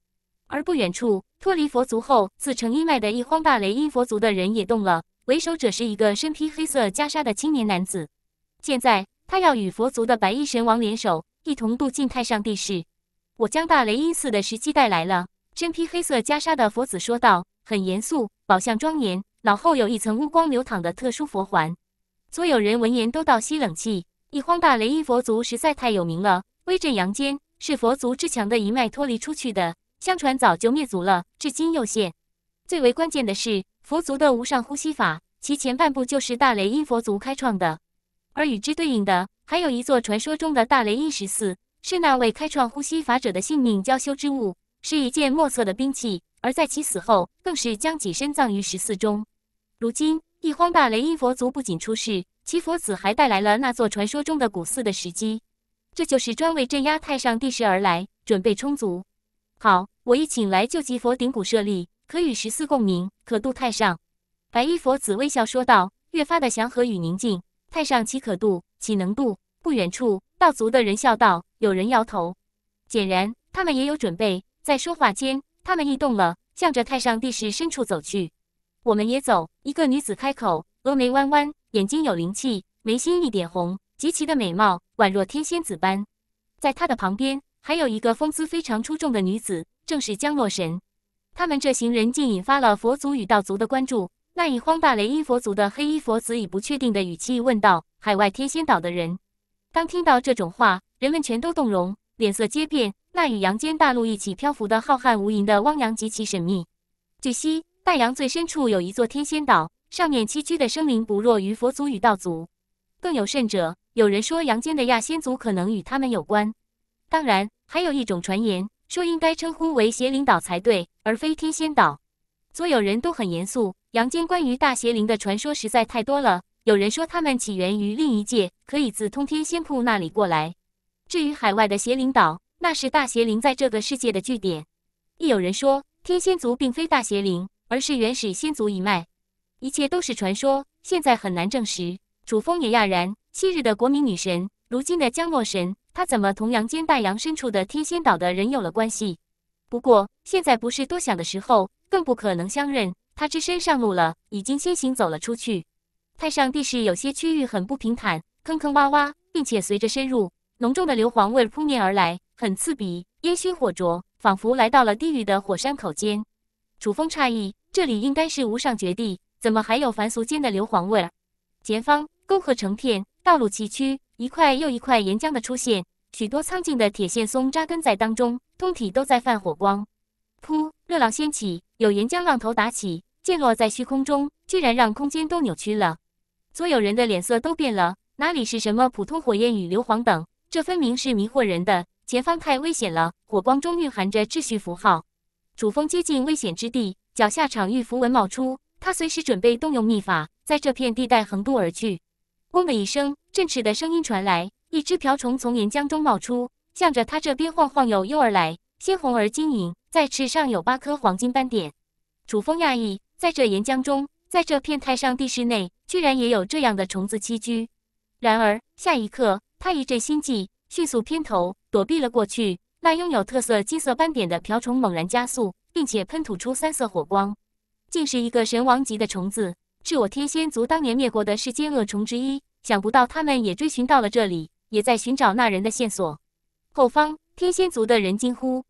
而不远处，脱离佛族后自成一脉的一荒大雷音佛族的人也动了。为首者是一个身披黑色袈裟的青年男子。现在他要与佛族的白衣神王联手，一同渡进太上帝世。我将大雷音寺的石机带来了。身披黑色袈裟的佛子说道，很严肃，宝相庄严，脑后有一层乌光流淌的特殊佛环。所有人闻言都倒吸冷气。一荒大雷音佛族实在太有名了，威震阳间，是佛族之强的一脉脱离出去的。相传早就灭族了，至今又现。最为关键的是，佛族的无上呼吸法，其前半部就是大雷音佛族开创的。而与之对应的，还有一座传说中的大雷音石寺，是那位开创呼吸法者的性命娇羞之物，是一件莫测的兵器。而在其死后，更是将己深葬于石寺中。如今，一荒大雷音佛祖不仅出世，其佛子还带来了那座传说中的古寺的石基，这就是专为镇压太上帝时而来，准备充足。好，我一请来救济佛顶骨舍利，可与石寺共鸣，可渡太上。白衣佛子微笑说道，越发的祥和与宁静。太上岂可渡？岂能渡？不远处，道族的人笑道：“有人摇头。”显然，他们也有准备。在说话间，他们异动了，向着太上帝势深处走去。我们也走。一个女子开口，峨眉弯弯，眼睛有灵气，眉心一点红，极其的美貌，宛若天仙子般。在她的旁边，还有一个风姿非常出众的女子，正是江洛神。他们这行人竟引发了佛族与道族的关注。那以荒大雷音佛族的黑衣佛子以不确定的语气问道：“海外天仙岛的人。”当听到这种话，人们全都动容，脸色皆变。那与阳间大陆一起漂浮的浩瀚无垠的汪洋极其神秘。据悉，大洋最深处有一座天仙岛，上面栖居的生灵不弱于佛族与道族。更有甚者，有人说阳间的亚仙族可能与他们有关。当然，还有一种传言说，应该称呼为邪灵岛才对，而非天仙岛。所有人都很严肃。阳间关于大邪灵的传说实在太多了。有人说他们起源于另一界，可以自通天仙瀑那里过来。至于海外的邪灵岛，那是大邪灵在这个世界的据点。亦有人说天仙族并非大邪灵，而是原始仙族一脉。一切都是传说，现在很难证实。楚风也讶然，昔日的国民女神，如今的江洛神，她怎么同阳间大洋深处的天仙岛的人有了关系？不过现在不是多想的时候，更不可能相认。他只身上路了，已经先行走了出去。太上地势有些区域很不平坦，坑坑洼洼，并且随着深入，浓重的硫磺味扑面而来，很刺鼻，烟熏火灼，仿佛来到了地狱的火山口间。楚风诧异，这里应该是无上绝地，怎么还有凡俗间的硫磺味儿？前方沟壑成片，道路崎岖，一块又一块岩浆的出现，许多苍劲的铁线松扎根在当中，通体都在泛火光。噗，热浪掀起，有岩浆浪头打起。溅落在虚空中，居然让空间都扭曲了，所有人的脸色都变了。哪里是什么普通火焰与硫磺等？这分明是迷惑人的！前方太危险了，火光中蕴含着秩序符号。楚风接近危险之地，脚下场域符文冒出，他随时准备动用秘法，在这片地带横渡而去。嗡的一声，振翅的声音传来，一只瓢虫从岩浆中冒出，向着他这边晃晃悠悠而来，鲜红而晶莹，在翅上有八颗黄金斑点。楚风讶异。在这岩浆中，在这片太上帝室内，居然也有这样的虫子栖居。然而，下一刻他一阵心悸，迅速偏头躲避了过去。那拥有特色金色斑点的瓢虫猛然加速，并且喷吐出三色火光，竟是一个神王级的虫子，是我天仙族当年灭国的世间恶虫之一。想不到他们也追寻到了这里，也在寻找那人的线索。后方天仙族的人惊呼。